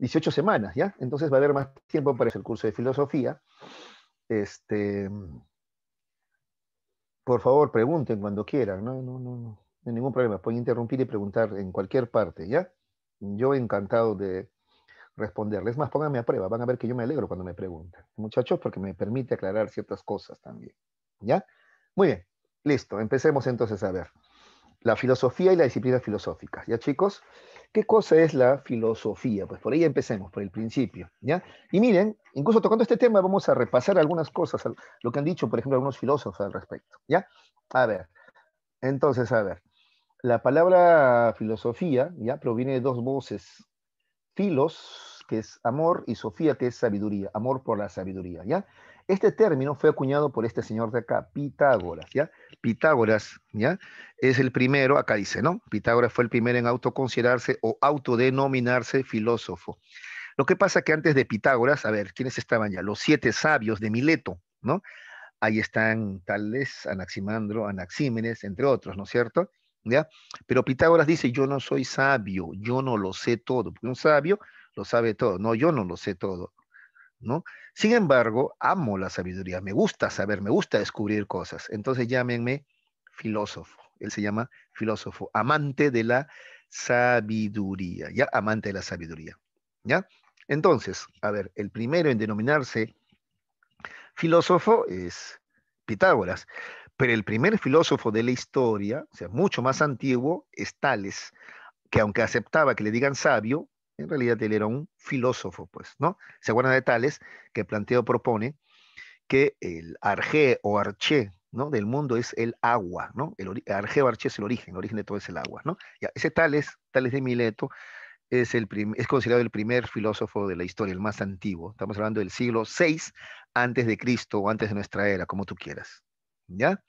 18 semanas, ¿ya? Entonces va a haber más tiempo para el curso de filosofía. Este, por favor, pregunten cuando quieran, no, no, no, no, no hay ningún problema. Pueden interrumpir y preguntar en cualquier parte, ¿ya? Yo encantado de responderles. más, pónganme a prueba, van a ver que yo me alegro cuando me preguntan, muchachos, porque me permite aclarar ciertas cosas también, ¿ya? Muy bien, listo, empecemos entonces a ver. La filosofía y la disciplina filosófica, ¿ya chicos? ¿Qué cosa es la filosofía? Pues por ahí empecemos, por el principio. ¿ya? Y miren, incluso tocando este tema vamos a repasar algunas cosas, lo que han dicho, por ejemplo, algunos filósofos al respecto. ¿ya? A ver, entonces, a ver, la palabra filosofía ya proviene de dos voces, filos, que es amor, y sofía, que es sabiduría, amor por la sabiduría. ¿ya? Este término fue acuñado por este señor de acá, Pitágoras. ¿ya? Pitágoras, ¿ya? Es el primero, acá dice, ¿no? Pitágoras fue el primero en autoconsiderarse o autodenominarse filósofo. Lo que pasa que antes de Pitágoras, a ver, ¿quiénes estaban ya? Los siete sabios de Mileto, ¿no? Ahí están tales Anaximandro, Anaxímenes, entre otros, ¿no es cierto? ¿Ya? Pero Pitágoras dice, yo no soy sabio, yo no lo sé todo, porque un sabio lo sabe todo, no, yo no lo sé todo. Sin embargo, amo la sabiduría, me gusta saber, me gusta descubrir cosas. Entonces llámenme filósofo. Él se llama filósofo, amante de la sabiduría, ya amante de la sabiduría, ¿ya? Entonces, a ver, el primero en denominarse filósofo es Pitágoras, pero el primer filósofo de la historia, o sea, mucho más antiguo, es Tales, que aunque aceptaba que le digan sabio, en realidad él era un filósofo, pues, ¿no? Se acuerdan de Tales, que Planteo propone que el arge o arché, ¿no? Del mundo es el agua, ¿no? El arge o arché es el origen, el origen de todo es el agua, ¿no? Ya, ese Tales, Tales de Mileto, es, el es considerado el primer filósofo de la historia, el más antiguo. Estamos hablando del siglo VI antes de Cristo o antes de nuestra era, como tú quieras. ¿Ya?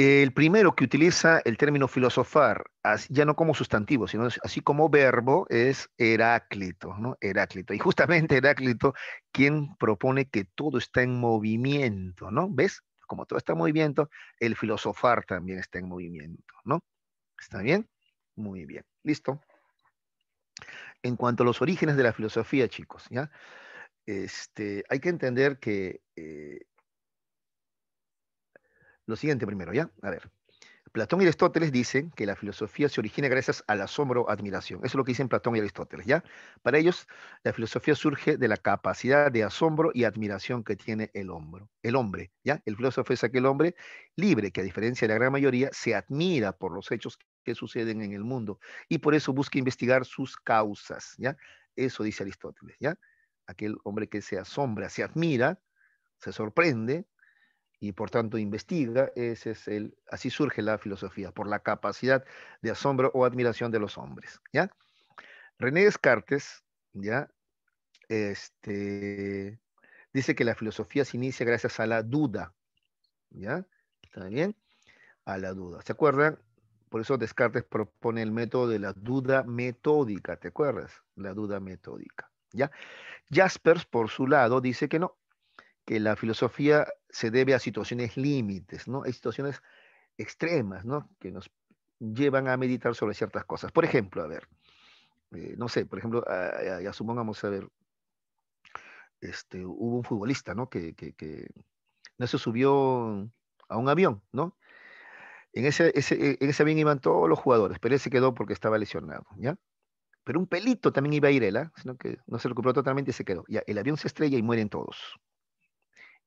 El primero que utiliza el término filosofar, ya no como sustantivo, sino así como verbo, es Heráclito, ¿no? Heráclito. Y justamente Heráclito, quien propone que todo está en movimiento, ¿no? ¿Ves? Como todo está en movimiento, el filosofar también está en movimiento, ¿no? ¿Está bien? Muy bien. Listo. En cuanto a los orígenes de la filosofía, chicos, ¿ya? Este, hay que entender que eh, lo siguiente primero, ¿ya? A ver. Platón y Aristóteles dicen que la filosofía se origina gracias al asombro, admiración. Eso es lo que dicen Platón y Aristóteles, ¿ya? Para ellos, la filosofía surge de la capacidad de asombro y admiración que tiene el hombre. El hombre, ¿ya? El filósofo es aquel hombre libre que, a diferencia de la gran mayoría, se admira por los hechos que suceden en el mundo y por eso busca investigar sus causas, ¿ya? Eso dice Aristóteles, ¿ya? Aquel hombre que se asombra, se admira, se sorprende y por tanto investiga, ese es el, así surge la filosofía, por la capacidad de asombro o admiración de los hombres. ¿ya? René Descartes ¿ya? Este, dice que la filosofía se inicia gracias a la duda. ¿ya? ¿Está bien? A la duda. ¿Se acuerdan? Por eso Descartes propone el método de la duda metódica, ¿te acuerdas? La duda metódica. ¿ya? Jaspers, por su lado, dice que no, que la filosofía se debe a situaciones límites, ¿no? Hay situaciones extremas, ¿no? Que nos llevan a meditar sobre ciertas cosas. Por ejemplo, a ver, eh, no sé, por ejemplo, ya supongamos, a ver, este, hubo un futbolista, ¿no? Que, no se subió a un avión, ¿no? En ese, en ese avión iban todos los jugadores, pero él se quedó porque estaba lesionado, ¿ya? Pero un pelito también iba a ir él, ¿ah? que no se recuperó totalmente y se quedó. Ya, el avión se estrella y mueren todos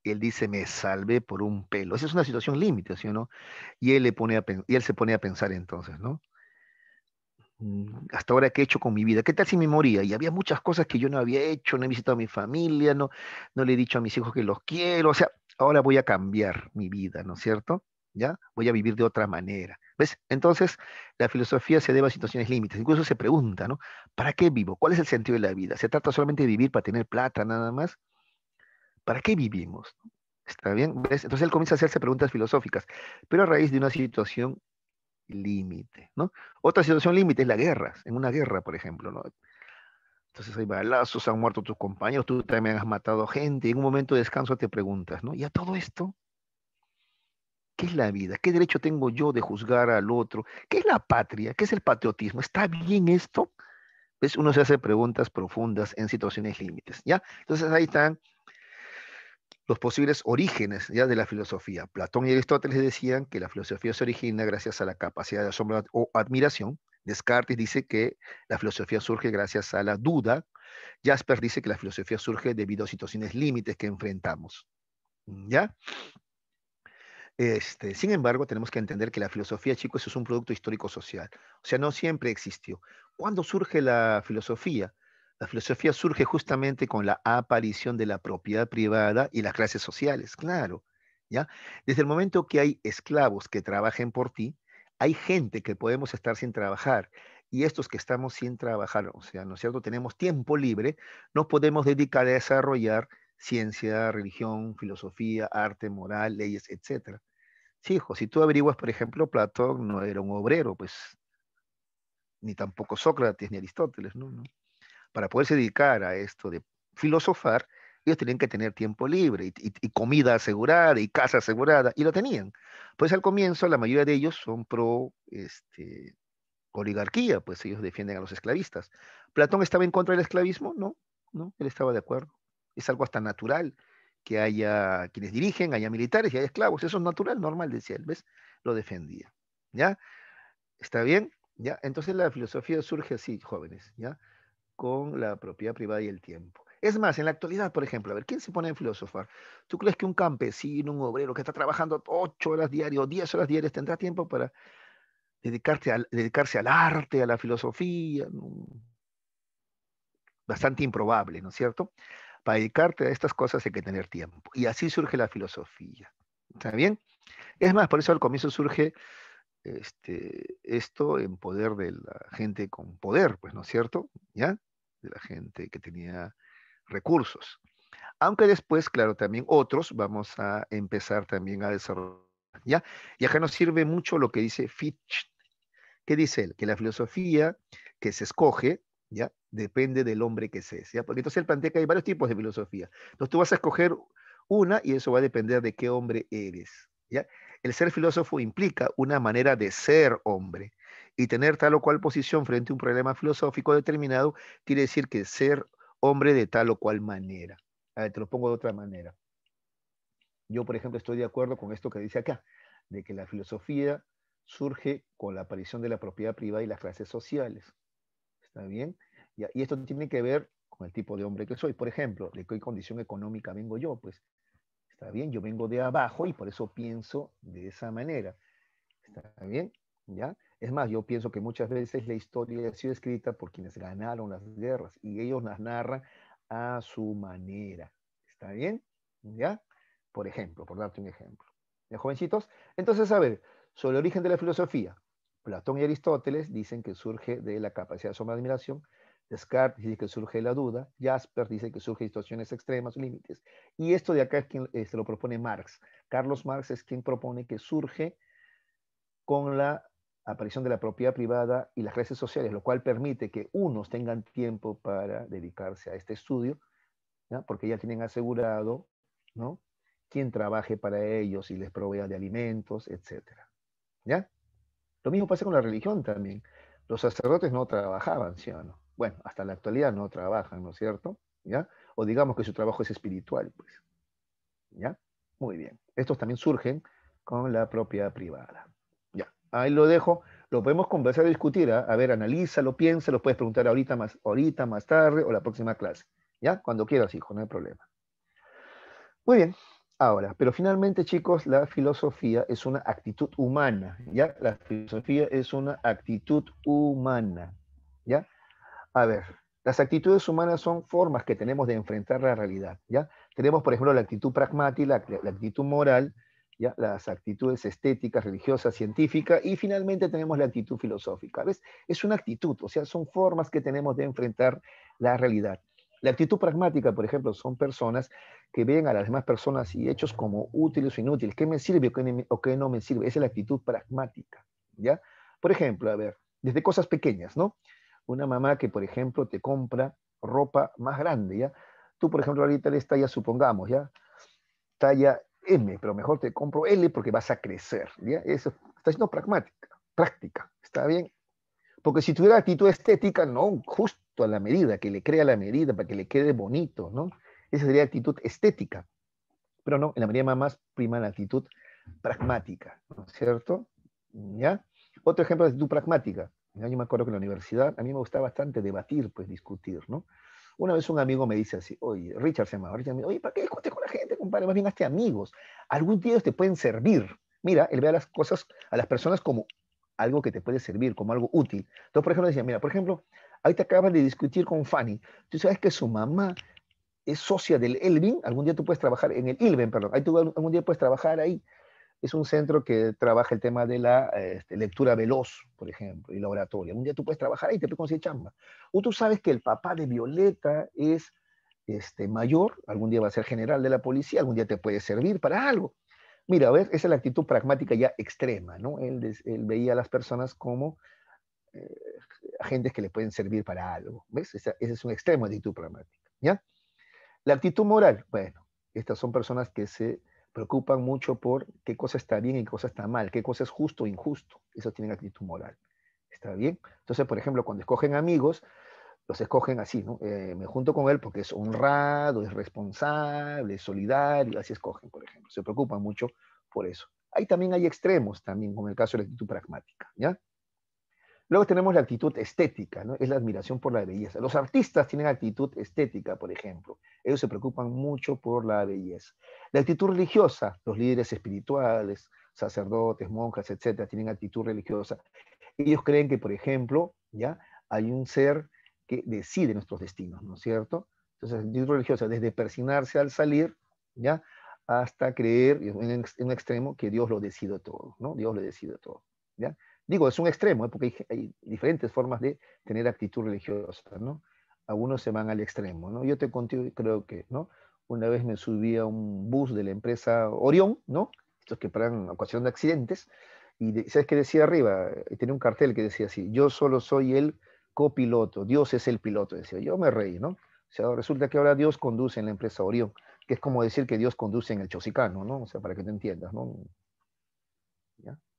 él dice, me salvé por un pelo. Esa es una situación límite, ¿sí o no? Y él, se pone a pensar entonces, ¿no? Mm, Hasta ahora, ¿qué he hecho con mi vida? ¿Qué tal si me moría? Y había muchas cosas que yo no había hecho, no he visitado a mi familia, no, no le he dicho a mis hijos que los quiero. O sea, ahora voy a cambiar mi vida, ¿no es cierto? ¿Ya? Voy a vivir de otra manera. ¿Ves? Entonces, la filosofía se debe a situaciones límites. Incluso se pregunta, ¿no? ¿Para qué vivo? ¿Cuál es el sentido de la vida? ¿Se trata solamente de vivir para tener plata nada más? ¿para qué vivimos? ¿Está bien? Entonces él comienza a hacerse preguntas filosóficas, pero a raíz de una situación límite, ¿no? Otra situación límite es la guerra, en una guerra, por ejemplo, ¿no? Entonces hay balazos, han muerto tus compañeros, tú también has matado gente, y en un momento de descanso te preguntas, ¿no? ¿Y a todo esto? ¿Qué es la vida? ¿Qué derecho tengo yo de juzgar al otro? ¿Qué es la patria? ¿Qué es el patriotismo? ¿Está bien esto? Uno se hace preguntas profundas en situaciones límites, ¿ya? Entonces ahí están posibles orígenes ya de la filosofía. Platón y Aristóteles decían que la filosofía se origina gracias a la capacidad de asombro o admiración. Descartes dice que la filosofía surge gracias a la duda. Jasper dice que la filosofía surge debido a situaciones límites que enfrentamos. ¿Ya? Este, sin embargo, tenemos que entender que la filosofía, chicos, es un producto histórico-social. O sea, no siempre existió. ¿Cuándo surge la filosofía? La filosofía surge justamente con la aparición de la propiedad privada y las clases sociales, claro. ¿ya? Desde el momento que hay esclavos que trabajen por ti, hay gente que podemos estar sin trabajar. Y estos que estamos sin trabajar, o sea, ¿no es cierto? Tenemos tiempo libre, nos podemos dedicar a desarrollar ciencia, religión, filosofía, arte, moral, leyes, etc. Sí, hijo, si tú averiguas, por ejemplo, Platón no era un obrero, pues, ni tampoco Sócrates ni Aristóteles, ¿no? ¿No? para poderse dedicar a esto de filosofar, ellos tenían que tener tiempo libre y, comida asegurada y casa asegurada, y lo tenían. Pues al comienzo la mayoría de ellos son pro este, oligarquía, pues ellos defienden a los esclavistas. ¿Platón estaba en contra del esclavismo? No, no, él estaba de acuerdo. Es algo hasta natural que haya quienes dirigen, haya militares y haya esclavos. Eso es natural, normal, decía él, ¿ves? Lo defendía. ¿Ya? ¿Está bien? ¿Ya? Entonces la filosofía surge así, jóvenes, ¿ya? con la propiedad privada y el tiempo. Es más, en la actualidad, por ejemplo, a ver, ¿quién se pone a filosofar? ¿Tú crees que un campesino, un obrero que está trabajando ocho horas diarias o diez horas diarias tendrá tiempo para dedicarse al, arte, a la filosofía? Mm. Bastante improbable, ¿no es cierto? Para dedicarte a estas cosas hay que tener tiempo. Y así surge la filosofía. ¿Está bien? Es más, por eso al comienzo surge este, esto en poder de la gente con poder, pues, ¿no es cierto? ¿Ya? de la gente que tenía recursos. Aunque después, claro, también otros vamos a empezar también a desarrollar. ¿ya? Y acá nos sirve mucho lo que dice Fitch. ¿Qué dice él? Que la filosofía que se escoge, ¿ya? Depende del hombre que se es, Porque entonces él plantea que hay varios tipos de filosofía. Entonces tú vas a escoger una y eso va a depender de qué hombre eres, ¿ya? El ser filósofo implica una manera de ser hombre, y tener tal o cual posición frente a un problema filosófico determinado quiere decir que ser hombre de tal o cual manera. A te lo pongo de otra manera. Yo, por ejemplo, estoy de acuerdo con esto que dice acá, de que la filosofía surge con la aparición de la propiedad privada y las clases sociales. ¿Está bien? Y, y esto tiene que ver con el tipo de hombre que soy. Por ejemplo, ¿de qué condición económica vengo yo? Pues, ¿está bien? Yo vengo de abajo y por eso pienso de esa manera. ¿Está bien? ¿Ya? Es más, yo pienso que muchas veces la historia ha sido escrita por quienes ganaron las guerras y ellos las narran a su manera. ¿Está bien? ¿Ya? Por ejemplo, por darte un ejemplo. ¿Ya, jovencitos? Entonces, a ver, sobre el origen de la filosofía, Platón y Aristóteles dicen que surge de la capacidad de sombra de admiración, Descartes dice que surge de la duda, Jasper dice que surge de situaciones extremas, límites, y esto de acá es quien se este, lo propone Marx. Carlos Marx es quien propone que surge con la aparición de la propiedad privada y las clases sociales, lo cual permite que unos tengan tiempo para dedicarse a este estudio, porque ya tienen asegurado ¿no? quien trabaje para ellos y les provea de alimentos, etc. ¿Ya? Lo mismo pasa con la religión también. Los sacerdotes no trabajaban, ¿sí no? Bueno, hasta la actualidad no trabajan, ¿no es cierto? ¿Ya? O digamos que su trabajo es espiritual, pues. ¿Ya? Muy bien. Estos también surgen con la propiedad privada ahí lo dejo. Lo podemos conversar y discutir. ¿ah? A ver, lo piensa, lo puedes preguntar ahorita más, ahorita, más tarde o la próxima clase. ¿Ya? Cuando quieras, hijo, no hay problema. Muy bien. Ahora, pero finalmente, chicos, la filosofía es una actitud humana, ¿ya? La filosofía es una actitud humana, ¿ya? A ver, las actitudes humanas son formas que tenemos de enfrentar la realidad, ¿ya? Tenemos, por ejemplo, la actitud pragmática, la actitud moral, las actitudes estéticas, religiosas, científicas, y finalmente tenemos la actitud filosófica. ¿ves? Es una actitud, o sea, son formas que tenemos de enfrentar la realidad. La actitud pragmática, por ejemplo, son personas que ven a las demás personas y hechos como útiles o inútiles. ¿Qué me sirve o qué, no me sirve? Esa es la actitud pragmática, ¿ya? Por ejemplo, a ver, desde cosas pequeñas, ¿no? Una mamá que, por ejemplo, te compra ropa más grande, ¿ya? Tú, por ejemplo, ahorita eres talla, supongamos, ¿ya? Talla M, pero mejor te compro L porque vas a crecer. ¿ya? Eso está siendo pragmática, práctica, ¿está bien? Porque si tuviera actitud estética, no, justo a la medida, que le crea la medida para que le quede bonito, ¿no? Esa sería actitud estética. Pero no, en la medida más prima la actitud pragmática, ¿no es cierto? ¿Ya? Otro ejemplo de actitud pragmática. Yo me acuerdo que en la universidad a mí me gustaba bastante debatir, pues discutir, ¿no? Una vez un amigo me dice así, oye, Richard se llama, Richard oye, ¿para qué discutes con la gente, compadre? Más bien hazte amigos. Algún día te pueden servir. Mira, él ve a las cosas, a las personas como algo que te puede servir, como algo útil. Entonces, por ejemplo, decía, mira, por ejemplo, ahí te acabas de discutir con Fanny. Tú sabes que su mamá es socia del Elvin, algún día tú puedes trabajar en el Ilven, perdón, ahí tú algún día puedes trabajar ahí es un centro que trabaja el tema de la este, lectura veloz, por ejemplo, y la oratoria. Un día tú puedes trabajar ahí y te puedes conseguir chamba. O tú sabes que el papá de Violeta es este, mayor, algún día va a ser general de la policía, algún día te puede servir para algo. Mira, a ver, esa es la actitud pragmática ya extrema, ¿no? Él, veía a las personas como eh, agentes que le pueden servir para algo, ¿ves? Esa es un extremo actitud pragmática, ¿ya? La actitud moral, bueno, estas son personas que se preocupan mucho por qué cosa está bien y qué cosa está mal, qué cosa es justo o injusto. Eso tienen actitud moral. ¿Está bien? Entonces, por ejemplo, cuando escogen amigos, los escogen así, ¿no? Eh, me junto con él porque es honrado, es responsable, es solidario, así escogen, por ejemplo. Se preocupan mucho por eso. Ahí también hay extremos, también, como el caso de la actitud pragmática, ¿ya? Luego tenemos la actitud estética, ¿no? es la admiración por la belleza. Los artistas tienen actitud estética, por ejemplo. Ellos se preocupan mucho por la belleza. La actitud religiosa, los líderes espirituales, sacerdotes, monjas, etcétera, tienen actitud religiosa. Ellos creen que, por ejemplo, ya hay un ser que decide nuestros destinos, ¿no es cierto? Entonces, actitud religiosa, desde persignarse al salir, ¿ya? Hasta creer, en un extremo, que Dios lo decide todo, ¿no? Dios lo decide todo, ¿ya? Digo, es un extremo, ¿eh? porque hay, diferentes formas de tener actitud religiosa, ¿no? Algunos se van al extremo, ¿no? Yo te conté, creo que, ¿no? Una vez me subí a un bus de la empresa Orión, ¿no? Estos que paran a ocasión de accidentes, y ¿sabes qué decía arriba? Eh, tenía un cartel que decía así, yo solo soy el copiloto, Dios es el piloto, decía, yo me reí, ¿no? O sea, resulta que ahora Dios conduce en la empresa Orión, que es como decir que Dios conduce en el Chosicano, ¿no? O sea, para que te entiendas, ¿no?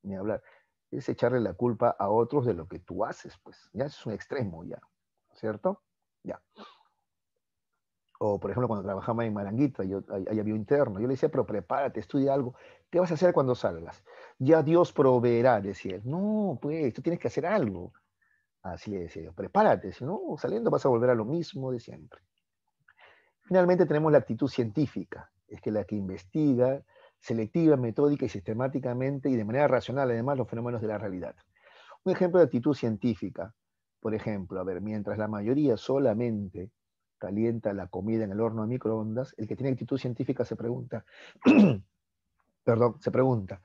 Ni hablar es echarle la culpa a otros de lo que tú haces, pues. Ya es un extremo, ya. ¿Cierto? Ya. O, por ejemplo, cuando trabajaba en Maranguita, yo, ahí había un interno. Yo le decía, pero prepárate, estudia algo. ¿Qué vas a hacer cuando salgas? Ya Dios proveerá, decía él. No, pues, tú tienes que hacer algo. Así le decía yo, prepárate, si no, saliendo vas a volver a lo mismo de siempre. Finalmente tenemos la actitud científica, es que la que investiga, selectiva, metódica y sistemáticamente y de manera racional además los fenómenos de la realidad. Un ejemplo de actitud científica, por ejemplo, a ver, mientras la mayoría solamente calienta la comida en el horno de microondas, el que tiene actitud científica se pregunta, perdón, se pregunta,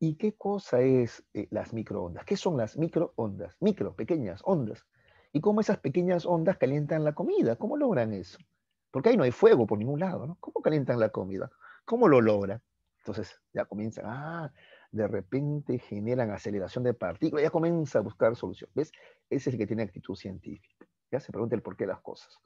¿y qué cosa es eh, las microondas? ¿Qué son las microondas? Micro, pequeñas ondas. ¿Y cómo esas pequeñas ondas calientan la comida? ¿Cómo logran eso? Porque ahí no hay fuego por ningún lado, ¿no? ¿Cómo calientan la comida? ¿Cómo lo logran? Entonces ya comienzan, ah, de repente generan aceleración de partículas, ya comienza a buscar solución. ¿Ves? Ese es el que tiene actitud científica. Ya se pregunta el por qué las cosas.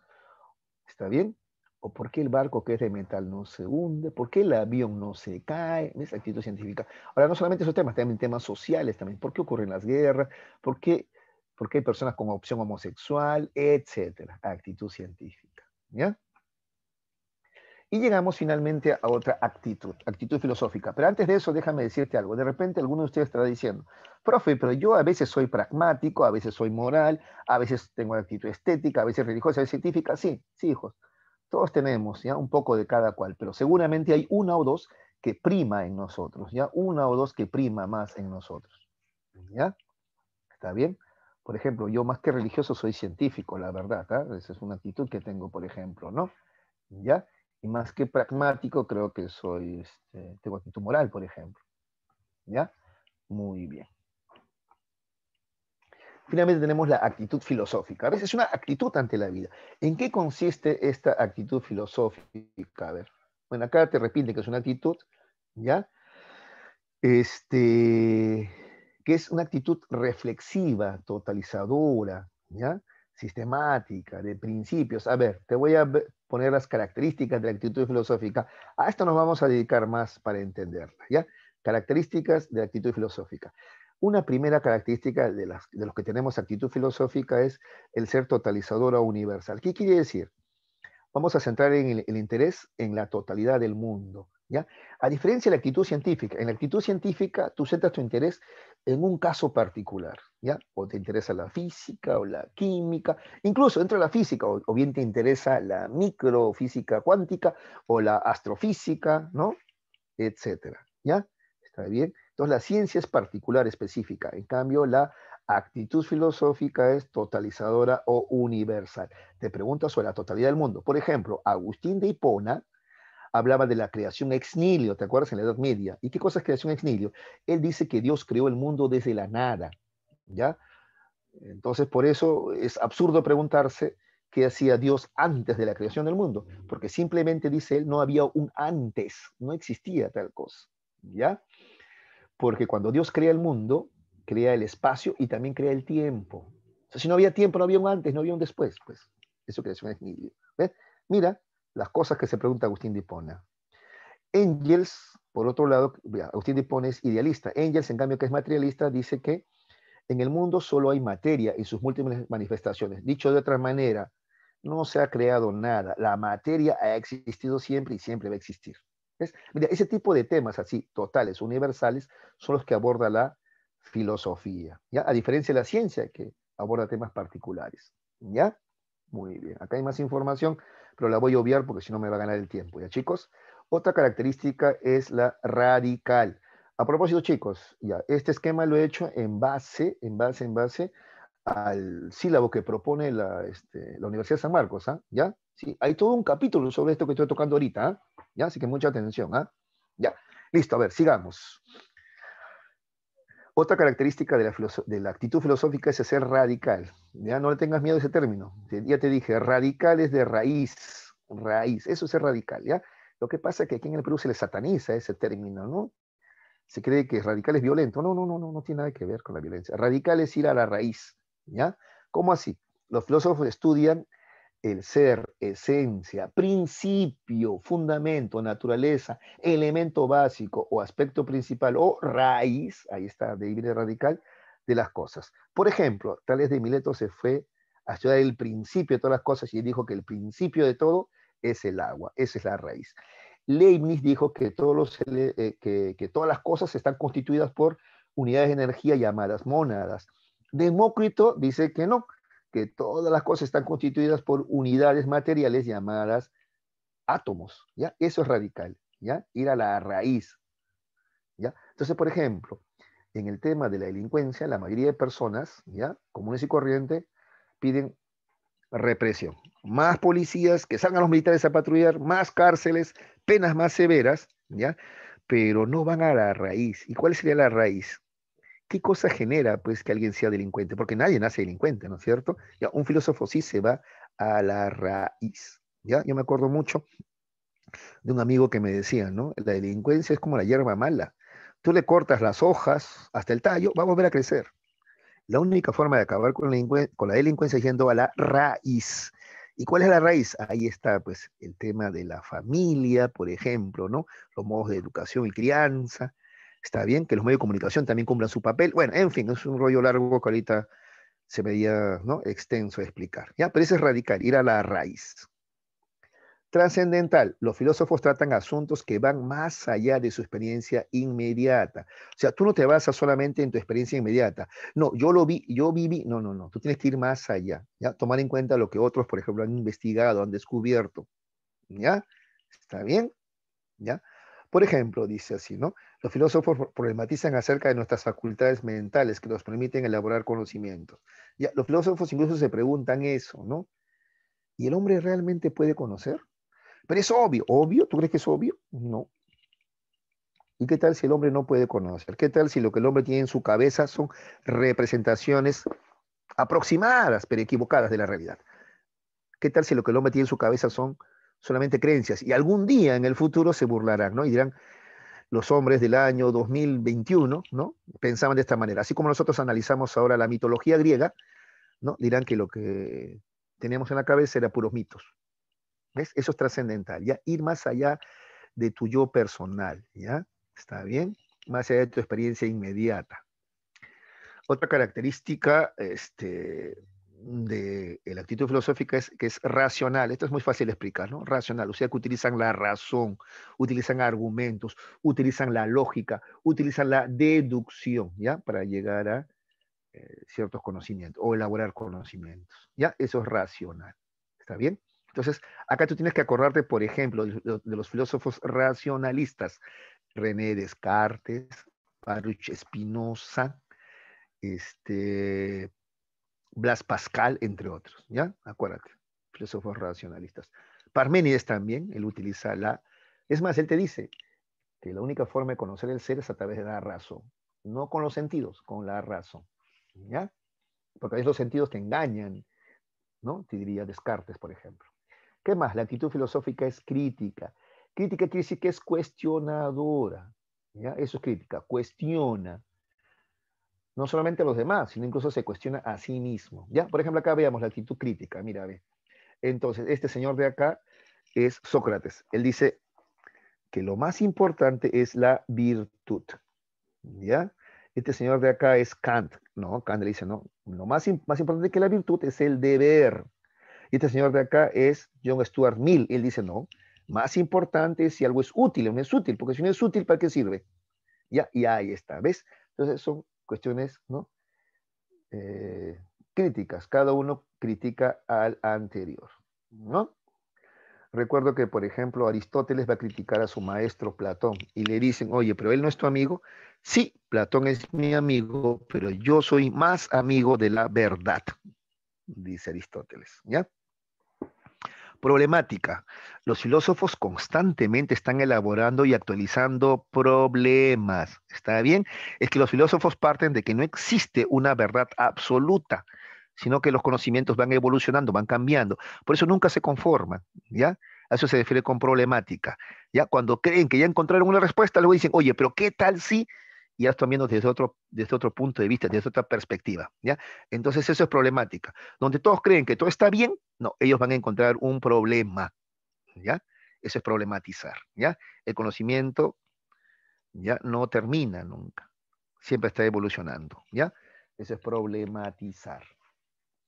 ¿Está bien? ¿O por qué el barco que es de metal no se hunde? ¿Por qué el avión no se cae? ¿Ves? Actitud científica. Ahora, no solamente esos temas, también temas sociales también. ¿Por qué ocurren las guerras? ¿Por qué, por qué hay personas con opción homosexual? Etcétera. Actitud científica. ¿Ya? Y llegamos finalmente a otra actitud, actitud filosófica. Pero antes de eso, déjame decirte algo. De repente alguno de ustedes estará diciendo, profe, pero yo a veces soy pragmático, a veces soy moral, a veces tengo actitud estética, a veces religiosa, a veces científica. Sí, sí, hijos. Todos tenemos ya un poco de cada cual, pero seguramente hay una o dos que prima en nosotros, ya una o dos que prima más en nosotros. ¿Ya? ¿Está bien? Por ejemplo, yo más que religioso soy científico, la verdad. ¿ah? Esa es una actitud que tengo, por ejemplo, ¿no? ¿Ya? Y más que pragmático, creo que soy este, actitud moral, por ejemplo. ¿Ya? Muy bien. Finalmente tenemos la actitud filosófica. A veces es una actitud ante la vida. ¿En qué consiste esta actitud filosófica? A ver. Bueno, acá te repite que es una actitud, ¿ya? Este, que es una actitud reflexiva, totalizadora, ¿ya? sistemática, de principios. A ver, te voy a, poner las características de la actitud filosófica. A esto nos vamos a dedicar más para entenderla, ¿ya? Características de la actitud filosófica. Una primera característica de, las, de los que tenemos actitud filosófica es el ser totalizador o universal. ¿Qué quiere decir? Vamos a centrar en el interés en la totalidad del mundo. A diferencia de la actitud científica, en la actitud científica tú centras tu interés en un caso particular, ¿ya? O te interesa la física o la química, incluso dentro de la física, o, bien te interesa la microfísica cuántica o la astrofísica, ¿no? Etcétera, ¿ya? ¿Está bien? Entonces la ciencia es particular, específica. En cambio, la actitud filosófica es totalizadora o universal. Te preguntas sobre la totalidad del mundo. Por ejemplo, Agustín de Hipona hablaba de la creación ex nihilo, ¿te acuerdas? En la Edad Media. ¿Y qué cosa es creación ex nihilo? Él dice que Dios creó el mundo desde la nada, ¿ya? Entonces, por eso es absurdo preguntarse qué hacía Dios antes de la creación del mundo, porque simplemente, dice él, no había un antes, no existía tal cosa, ¿ya? Porque cuando Dios crea el mundo, crea el espacio y también crea el tiempo. si no había tiempo, no había un antes, no había un después, pues eso creación ex nihilo. Mira, las cosas que se pregunta Agustín Dipona. Engels, por otro lado, Agustín Dipona es idealista. Engels, en cambio, que es materialista, dice que en el mundo solo hay materia y sus múltiples manifestaciones. Dicho de otra manera, no se ha creado nada. La materia ha existido siempre y siempre va a existir. Mira, ese tipo de temas así, totales, universales, son los que aborda la filosofía, ¿ya? A diferencia de la ciencia, que aborda temas particulares, ¿ya? Muy bien, acá hay más información pero la voy a obviar porque si no me va a ganar el tiempo, ¿ya chicos? Otra característica es la radical. A propósito, chicos, ya, este esquema lo he hecho en base, en base, en base al sílabo que propone la, este, la Universidad de San Marcos, ¿ah? ¿ya? Sí, hay todo un capítulo sobre esto que estoy tocando ahorita, ¿ah? ¿ya? Así que mucha atención, ¿ah? Ya, listo, a ver, sigamos. Otra característica de la, actitud filosófica es ser radical. Ya no le tengas miedo a ese término. Ya te dije, radical es de raíz, raíz. Eso es ser radical, ¿ya? Lo que pasa es que aquí en el Perú se le sataniza ese término, ¿no? Se cree que radical es violento. No, no, no, no, no tiene nada que ver con la violencia. Radical es ir a la raíz, ¿ya? ¿Cómo así? Los filósofos estudian el ser, esencia, principio, fundamento, naturaleza, elemento básico o aspecto principal o raíz, ahí está, de radical, de las cosas. Por ejemplo, Tales de Mileto se fue a estudiar el principio de todas las cosas y dijo que el principio de todo es el agua, esa es la raíz. Leibniz dijo que, todos eh, que todas las cosas están constituidas por unidades de energía llamadas mónadas. Demócrito dice que no, que todas las cosas están constituidas por unidades materiales llamadas átomos, ¿ya? Eso es radical, ¿ya? Ir a la raíz, ¿ya? Entonces, por ejemplo, en el tema de la delincuencia, la mayoría de personas, ¿ya? Comunes y corrientes, piden represión. Más policías, que salgan los militares a patrullar, más cárceles, penas más severas, ¿ya? Pero no van a la raíz. ¿Y cuál sería la raíz? ¿qué cosa genera pues, que alguien sea delincuente? Porque nadie nace delincuente, ¿no es cierto? Ya, un filósofo sí se va a la raíz. ¿ya? Yo me acuerdo mucho de un amigo que me decía, ¿no? La delincuencia es como la hierba mala. Tú le cortas las hojas hasta el tallo, va a volver a crecer. La única forma de acabar con la, con la delincuencia es yendo a la raíz. ¿Y cuál es la raíz? Ahí está, pues, el tema de la familia, por ejemplo, ¿no? Los modos de educación y crianza, Está bien que los medios de comunicación también cumplan su papel. Bueno, en fin, es un rollo largo que ahorita se me ¿no? extenso de explicar. ¿ya? Pero ese es radical, ir a la raíz. Transcendental. Los filósofos tratan asuntos que van más allá de su experiencia inmediata. O sea, tú no te basas solamente en tu experiencia inmediata. No, yo lo vi, yo viví. No, no, no. Tú tienes que ir más allá. ¿ya? Tomar en cuenta lo que otros, por ejemplo, han investigado, han descubierto. ¿Ya? ¿Está bien? ¿Ya? Por ejemplo, dice así, ¿no? Los filósofos problematizan acerca de nuestras facultades mentales que nos permiten elaborar conocimientos. Ya, los filósofos incluso se preguntan eso, ¿no? ¿Y el hombre realmente puede conocer? Pero es obvio, obvio, ¿tú crees que es obvio? No. ¿Y qué tal si el hombre no puede conocer? ¿Qué tal si lo que el hombre tiene en su cabeza son representaciones aproximadas, pero equivocadas de la realidad? ¿Qué tal si lo que el hombre tiene en su cabeza son solamente creencias? Y algún día en el futuro se burlarán, ¿no? Y dirán, los hombres del año 2021, ¿no? Pensaban de esta manera. Así como nosotros analizamos ahora la mitología griega, ¿no? Dirán que lo que teníamos en la cabeza era puros mitos. ¿Ves? Eso es trascendental, ¿ya? Ir más allá de tu yo personal, ¿ya? ¿Está bien? Más allá de tu experiencia inmediata. Otra característica este, de la actitud filosófica es que es racional. Esto es muy fácil de explicar, ¿no? Racional, o sea que utilizan la razón, utilizan argumentos, utilizan la lógica, utilizan la deducción, ¿ya? Para llegar a eh, ciertos conocimientos o elaborar conocimientos, ¿ya? Eso es racional, ¿está bien? Entonces, acá tú tienes que acordarte, por ejemplo, de, los filósofos racionalistas, René Descartes, Baruch Spinoza, este, Blas Pascal, entre otros, ¿ya? Acuérdate, filósofos racionalistas. Parménides también, él utiliza la... Es más, él te dice que la única forma de conocer el ser es a través de la razón, no con los sentidos, con la razón, ¿ya? Porque a veces los sentidos te engañan, ¿no? Te diría Descartes, por ejemplo. ¿Qué más? La actitud filosófica es crítica. Crítica quiere decir que es cuestionadora, ¿ya? Eso es crítica, cuestiona, no solamente a los demás, sino incluso se cuestiona a sí mismo. ¿ya? Por ejemplo, acá veamos la actitud crítica. Mira, ve. Entonces, este señor de acá es Sócrates. Él dice que lo más importante es la virtud. ¿Ya? Este señor de acá es Kant, ¿no? Kant le dice, no, lo más, más importante que la virtud es el deber. Y este señor de acá es John Stuart Mill. Él dice, no, más importante si algo es útil o no es útil, porque si no es útil, ¿para qué sirve? Ya, y ahí está, ¿ves? Entonces son cuestiones ¿no? Eh, críticas. Cada uno critica al anterior. ¿no? Recuerdo que, por ejemplo, Aristóteles va a criticar a su maestro Platón y le dicen, oye, pero él no es tu amigo. Sí, Platón es mi amigo, pero yo soy más amigo de la verdad, dice Aristóteles. ¿Ya? Problemática. Los filósofos constantemente están elaborando y actualizando problemas. ¿Está bien? Es que los filósofos parten de que no existe una verdad absoluta, sino que los conocimientos van evolucionando, van cambiando. Por eso nunca se conforman, ¿ya? A eso se refiere con problemática. Ya cuando creen que ya encontraron una respuesta, luego dicen, oye, pero ¿qué tal si y ya están viendo desde otro, desde otro punto de vista, desde otra perspectiva. ¿ya? Entonces eso es problemática. Donde todos creen que todo está bien, no, ellos van a encontrar un problema. ¿ya? Eso es problematizar. ¿ya? El conocimiento ya no termina nunca. Siempre está evolucionando. ¿ya? Eso es problematizar.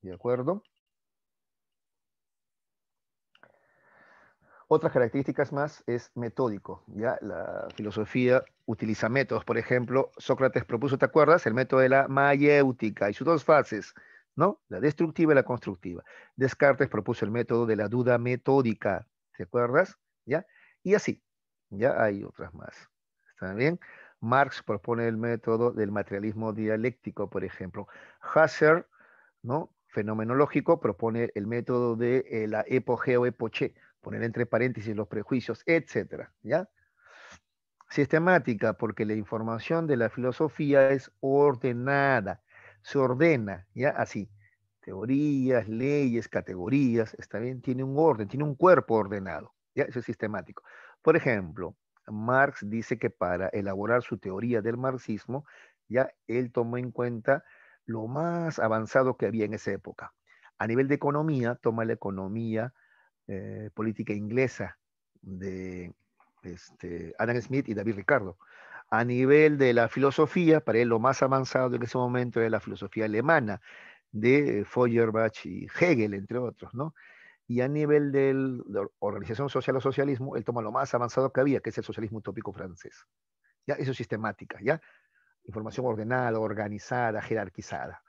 ¿De acuerdo? Otras características más es metódico. ¿ya? La filosofía utiliza métodos. Por ejemplo, Sócrates propuso, ¿te acuerdas? El método de la mayéutica y sus dos fases, ¿no? La destructiva y la constructiva. Descartes propuso el método de la duda metódica, ¿te acuerdas? ¿Ya? Y así, ya hay otras más. ¿Está bien? Marx propone el método del materialismo dialéctico, por ejemplo. Husserl, ¿no? fenomenológico, propone el método de eh, la o epoche poner entre paréntesis los prejuicios, etcétera, ¿ya? Sistemática, porque la información de la filosofía es ordenada, se ordena, ¿ya? Así, teorías, leyes, categorías, está bien, tiene un orden, tiene un cuerpo ordenado, ¿ya? Eso es sistemático. Por ejemplo, Marx dice que para elaborar su teoría del marxismo, ya él tomó en cuenta lo más avanzado que había en esa época. A nivel de economía, toma la economía eh, política inglesa de este, Adam Smith y David Ricardo. A nivel de la filosofía, para él lo más avanzado en ese momento era la filosofía alemana de eh, Feuerbach y Hegel, entre otros, ¿no? Y a nivel de organización social o socialismo, él toma lo más avanzado que había, que es el socialismo utópico francés. ¿ya? Eso es sistemática, ¿ya? Información ordenada, organizada, jerarquizada.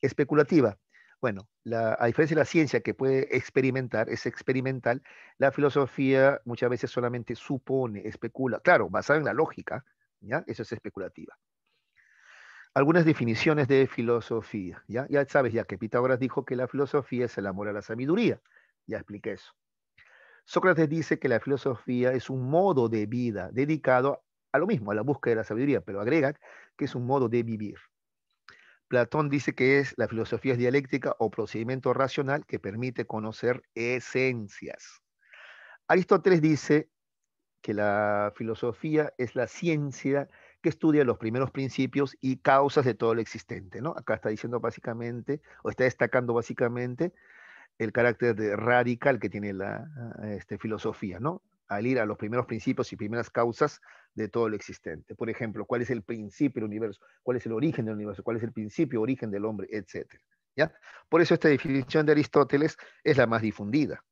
Especulativa, bueno, a diferencia de la ciencia que puede experimentar, es experimental, la filosofía muchas veces solamente supone, especula, claro, basada en la lógica, ¿ya? Eso es especulativa. Algunas definiciones de filosofía, ¿ya? Ya sabes ya que Pitágoras dijo que la filosofía es el amor a la sabiduría, ya expliqué eso. Sócrates dice que la filosofía es un modo de vida dedicado a lo mismo, a la búsqueda de la sabiduría, pero agrega que es un modo de vivir. Platón dice que es la filosofía es dialéctica o procedimiento racional que permite conocer esencias. Aristóteles dice que la filosofía es la ciencia que estudia los primeros principios y causas de todo lo existente, ¿no? Acá está diciendo básicamente, o está destacando básicamente, el carácter de radical que tiene la este, filosofía, ¿no? al ir a los primeros principios y primeras causas de todo lo existente. Por ejemplo, cuál es el principio del universo, cuál es el origen del universo, cuál es el principio, origen del hombre, etc. ¿Ya? Por eso esta definición de Aristóteles es la más difundida.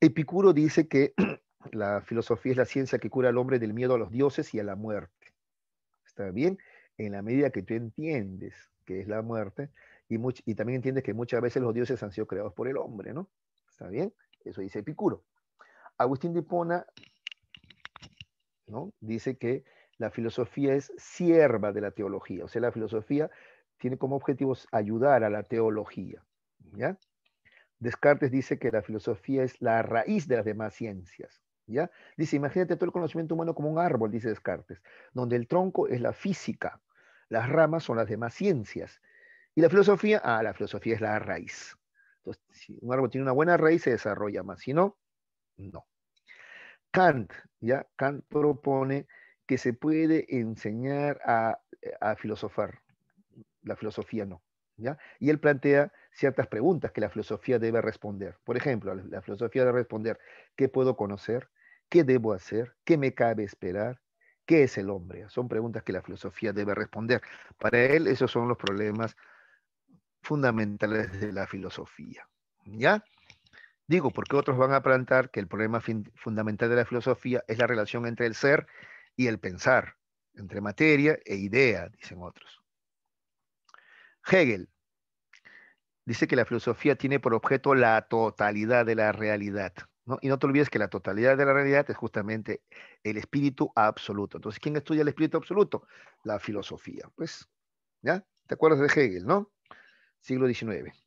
Epicuro dice que la filosofía es la ciencia que cura al hombre del miedo a los dioses y a la muerte. ¿Está bien? En la medida que tú entiendes que es la muerte y, y también entiendes que muchas veces los dioses han sido creados por el hombre, ¿no? ¿Está bien? Eso dice Epicuro. Agustín de Hipona dice que la filosofía es sierva de la teología, o sea, la filosofía tiene como objetivo ayudar a la teología. Descartes dice que la filosofía es la raíz de las demás ciencias. ¿ya? Dice, imagínate todo el conocimiento humano como un árbol, dice Descartes, donde el tronco es la física, las ramas son las demás ciencias. Y la filosofía, ah, la filosofía es la raíz. Entonces, si un árbol tiene una buena raíz, se desarrolla más. Si no, no. Kant, ¿ya? Kant propone que se puede enseñar a, filosofar. La filosofía no. ¿ya? Y él plantea ciertas preguntas que la filosofía debe responder. Por ejemplo, la, filosofía debe responder, ¿qué puedo conocer? ¿Qué debo hacer? ¿Qué me cabe esperar? ¿Qué es el hombre? Son preguntas que la filosofía debe responder. Para él, esos son los problemas fundamentales de la filosofía. ¿Ya? Digo, porque otros van a plantear que el problema fundamental de la filosofía es la relación entre el ser y el pensar, entre materia e idea, dicen otros. Hegel dice que la filosofía tiene por objeto la totalidad de la realidad. ¿no? Y no te olvides que la totalidad de la realidad es justamente el espíritu absoluto. Entonces, ¿quién estudia el espíritu absoluto? La filosofía. Pues, ¿ya? ¿Te acuerdas de Hegel, no? Siglo XIX.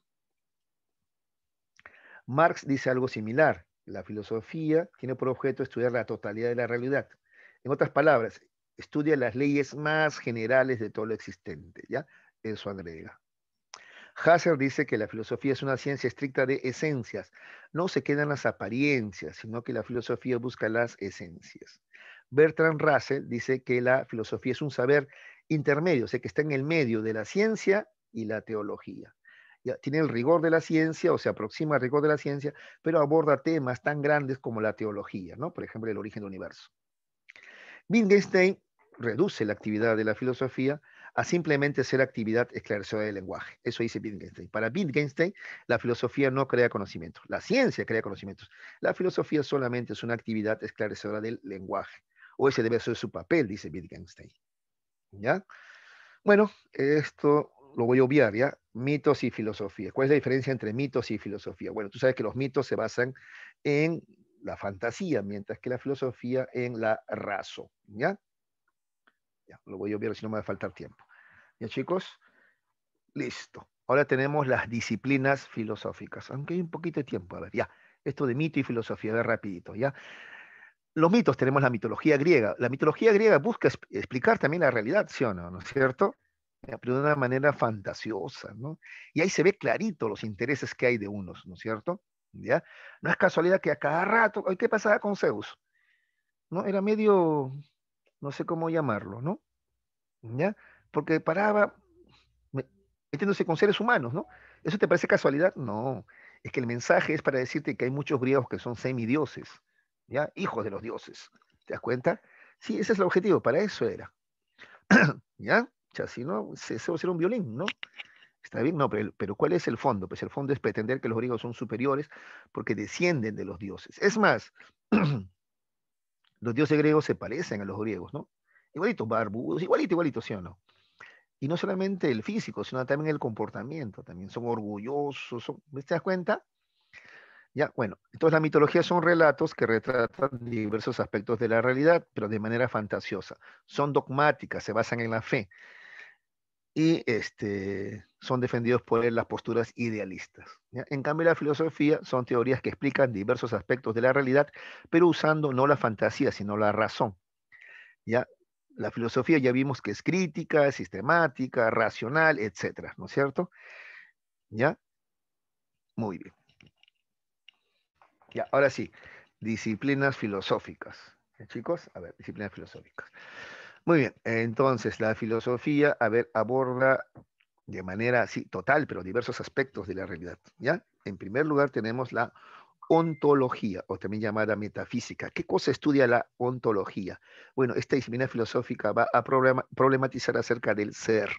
Marx dice algo similar. La filosofía tiene por objeto estudiar la totalidad de la realidad. En otras palabras, estudia las leyes más generales de todo lo existente, ¿ya? Eso agrega. Hasser dice que la filosofía es una ciencia estricta de esencias. No se quedan las apariencias, sino que la filosofía busca las esencias. Bertrand Russell dice que la filosofía es un saber intermedio, o sea, que está en el medio de la ciencia y la teología tiene el rigor de la ciencia o se aproxima al rigor de la ciencia, pero aborda temas tan grandes como la teología, ¿no? Por ejemplo, el origen del universo. Wittgenstein reduce la actividad de la filosofía a simplemente ser actividad esclarecedora del lenguaje. Eso dice Wittgenstein. Para Wittgenstein, la filosofía no crea conocimientos, la ciencia crea conocimientos. La filosofía solamente es una actividad esclarecedora del lenguaje, o ese debe ser su papel, dice Wittgenstein. ¿Ya? Bueno, esto lo voy a obviar, ¿ya? Mitos y filosofía. ¿Cuál es la diferencia entre mitos y filosofía? Bueno, tú sabes que los mitos se basan en la fantasía, mientras que la filosofía en la razón, ¿ya? Ya, lo voy a obviar si no me va a faltar tiempo. ¿Ya, chicos? Listo. Ahora tenemos las disciplinas filosóficas, aunque hay un poquito de tiempo. A ver, ya. Esto de mito y filosofía, ver, rapidito, ¿ya? Los mitos, tenemos la mitología griega. La mitología griega busca explicar también la realidad, ¿sí o no? ¿No es cierto? Eh, pero de una manera fantasiosa, ¿no? Y ahí se ve clarito los intereses que hay de unos, ¿no es cierto? ¿Ya? No es casualidad que a cada rato, ¿qué pasaba con Zeus? ¿No? Era medio, no sé cómo llamarlo, ¿no? ¿Ya? Porque paraba metiéndose con seres humanos, ¿no? ¿Eso te parece casualidad? No, es que el mensaje es para decirte que hay muchos griegos que son semidioses, ¿ya? Hijos de los dioses, ¿te das cuenta? Sí, ese es el objetivo, para eso era, ¿ya? sea, si no, se, a ser un violín, ¿no? Está bien, no, pero, ¿cuál es el fondo? Pues el fondo es pretender que los griegos son superiores porque descienden de los dioses. Es más, los dioses griegos se parecen a los griegos, ¿no? Igualito, barbudos, igualito, igualito, ¿sí o no? Y no solamente el físico, sino también el comportamiento, también son orgullosos, son, ¿te das cuenta? Ya, bueno, entonces la mitología son relatos que retratan diversos aspectos de la realidad, pero de manera fantasiosa. Son dogmáticas, se basan en la fe y este, son defendidos por las posturas idealistas. En cambio, la filosofía son teorías que explican diversos aspectos de la realidad, pero usando no la fantasía, sino la razón. ¿ya? La filosofía ya vimos que es crítica, sistemática, racional, etcétera, ¿no es cierto? ¿Ya? Muy bien. Ya, ahora sí, disciplinas filosóficas. ¿eh, chicos, a ver, disciplinas filosóficas. Muy bien, entonces la filosofía, a ver, aborda de manera así total, pero diversos aspectos de la realidad, ¿ya? En primer lugar tenemos la ontología, o también llamada metafísica. ¿Qué cosa estudia la ontología? Bueno, esta disciplina filosófica va a problematizar acerca del ser.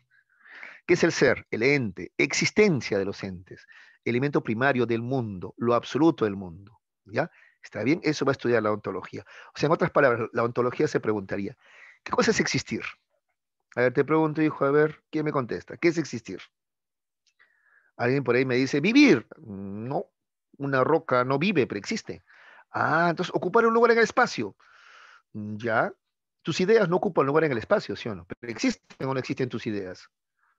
¿Qué es el ser? El ente, existencia de los entes, elemento primario del mundo, lo absoluto del mundo, ¿ya? ¿Está bien? Eso va a estudiar la ontología. O sea, en otras palabras, la ontología se preguntaría, ¿Qué cosa es existir? A ver, te pregunto, hijo, a ver, ¿quién me contesta? ¿Qué es existir? Alguien por ahí me dice, vivir. No, una roca no vive, pero existe. Ah, entonces ocupar un lugar en el espacio. Ya, tus ideas no ocupan lugar en el espacio, ¿sí o no? Pero existen o no existen tus ideas.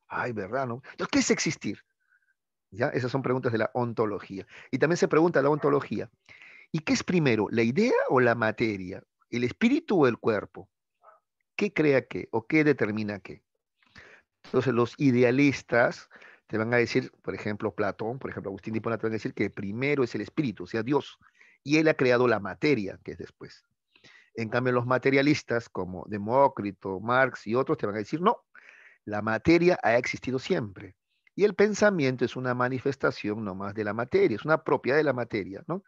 Ay, ¿verdad? Entonces, ¿qué es existir? Ya, esas son preguntas de la ontología. Y también se pregunta la ontología. ¿Y qué es primero, la idea o la materia? ¿El espíritu o el cuerpo? ¿Qué crea qué o qué determina qué? Entonces los idealistas te van a decir, por ejemplo, Platón, por ejemplo, Agustín de te van a decir que primero es el espíritu, o sea, Dios, y él ha creado la materia, que es después. En cambio, los materialistas como Demócrito, Marx y otros te van a decir, no, la materia ha existido siempre. Y el pensamiento es una manifestación más de la materia, es una propiedad de la materia, ¿no?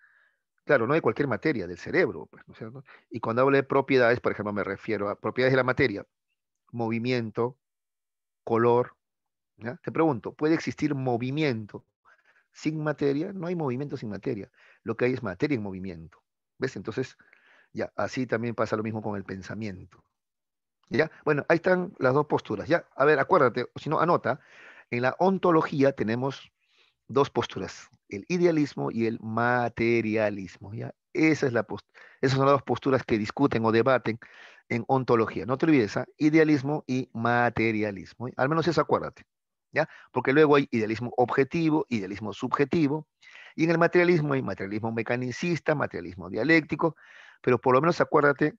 Claro, no de cualquier materia, del cerebro, pues, Y cuando hablo de propiedades, por ejemplo, me refiero a propiedades de la materia, movimiento, color. ¿ya? Te pregunto, ¿puede existir movimiento sin materia? No hay movimiento sin materia. Lo que hay es materia en movimiento. ¿Ves? Entonces, ya, así también pasa lo mismo con el pensamiento. ¿Ya? Bueno, ahí están las dos posturas. Ya, a ver, acuérdate, si no, anota. En la ontología tenemos dos posturas el idealismo y el materialismo. ¿ya? Esa es la Esas son las dos posturas que discuten o debaten en ontología. No te olvides, ¿ah? idealismo y materialismo. ¿eh? Al menos eso acuérdate. ¿ya? Porque luego hay idealismo objetivo, idealismo subjetivo. Y en el materialismo hay materialismo mecanicista, materialismo dialéctico. Pero por lo menos acuérdate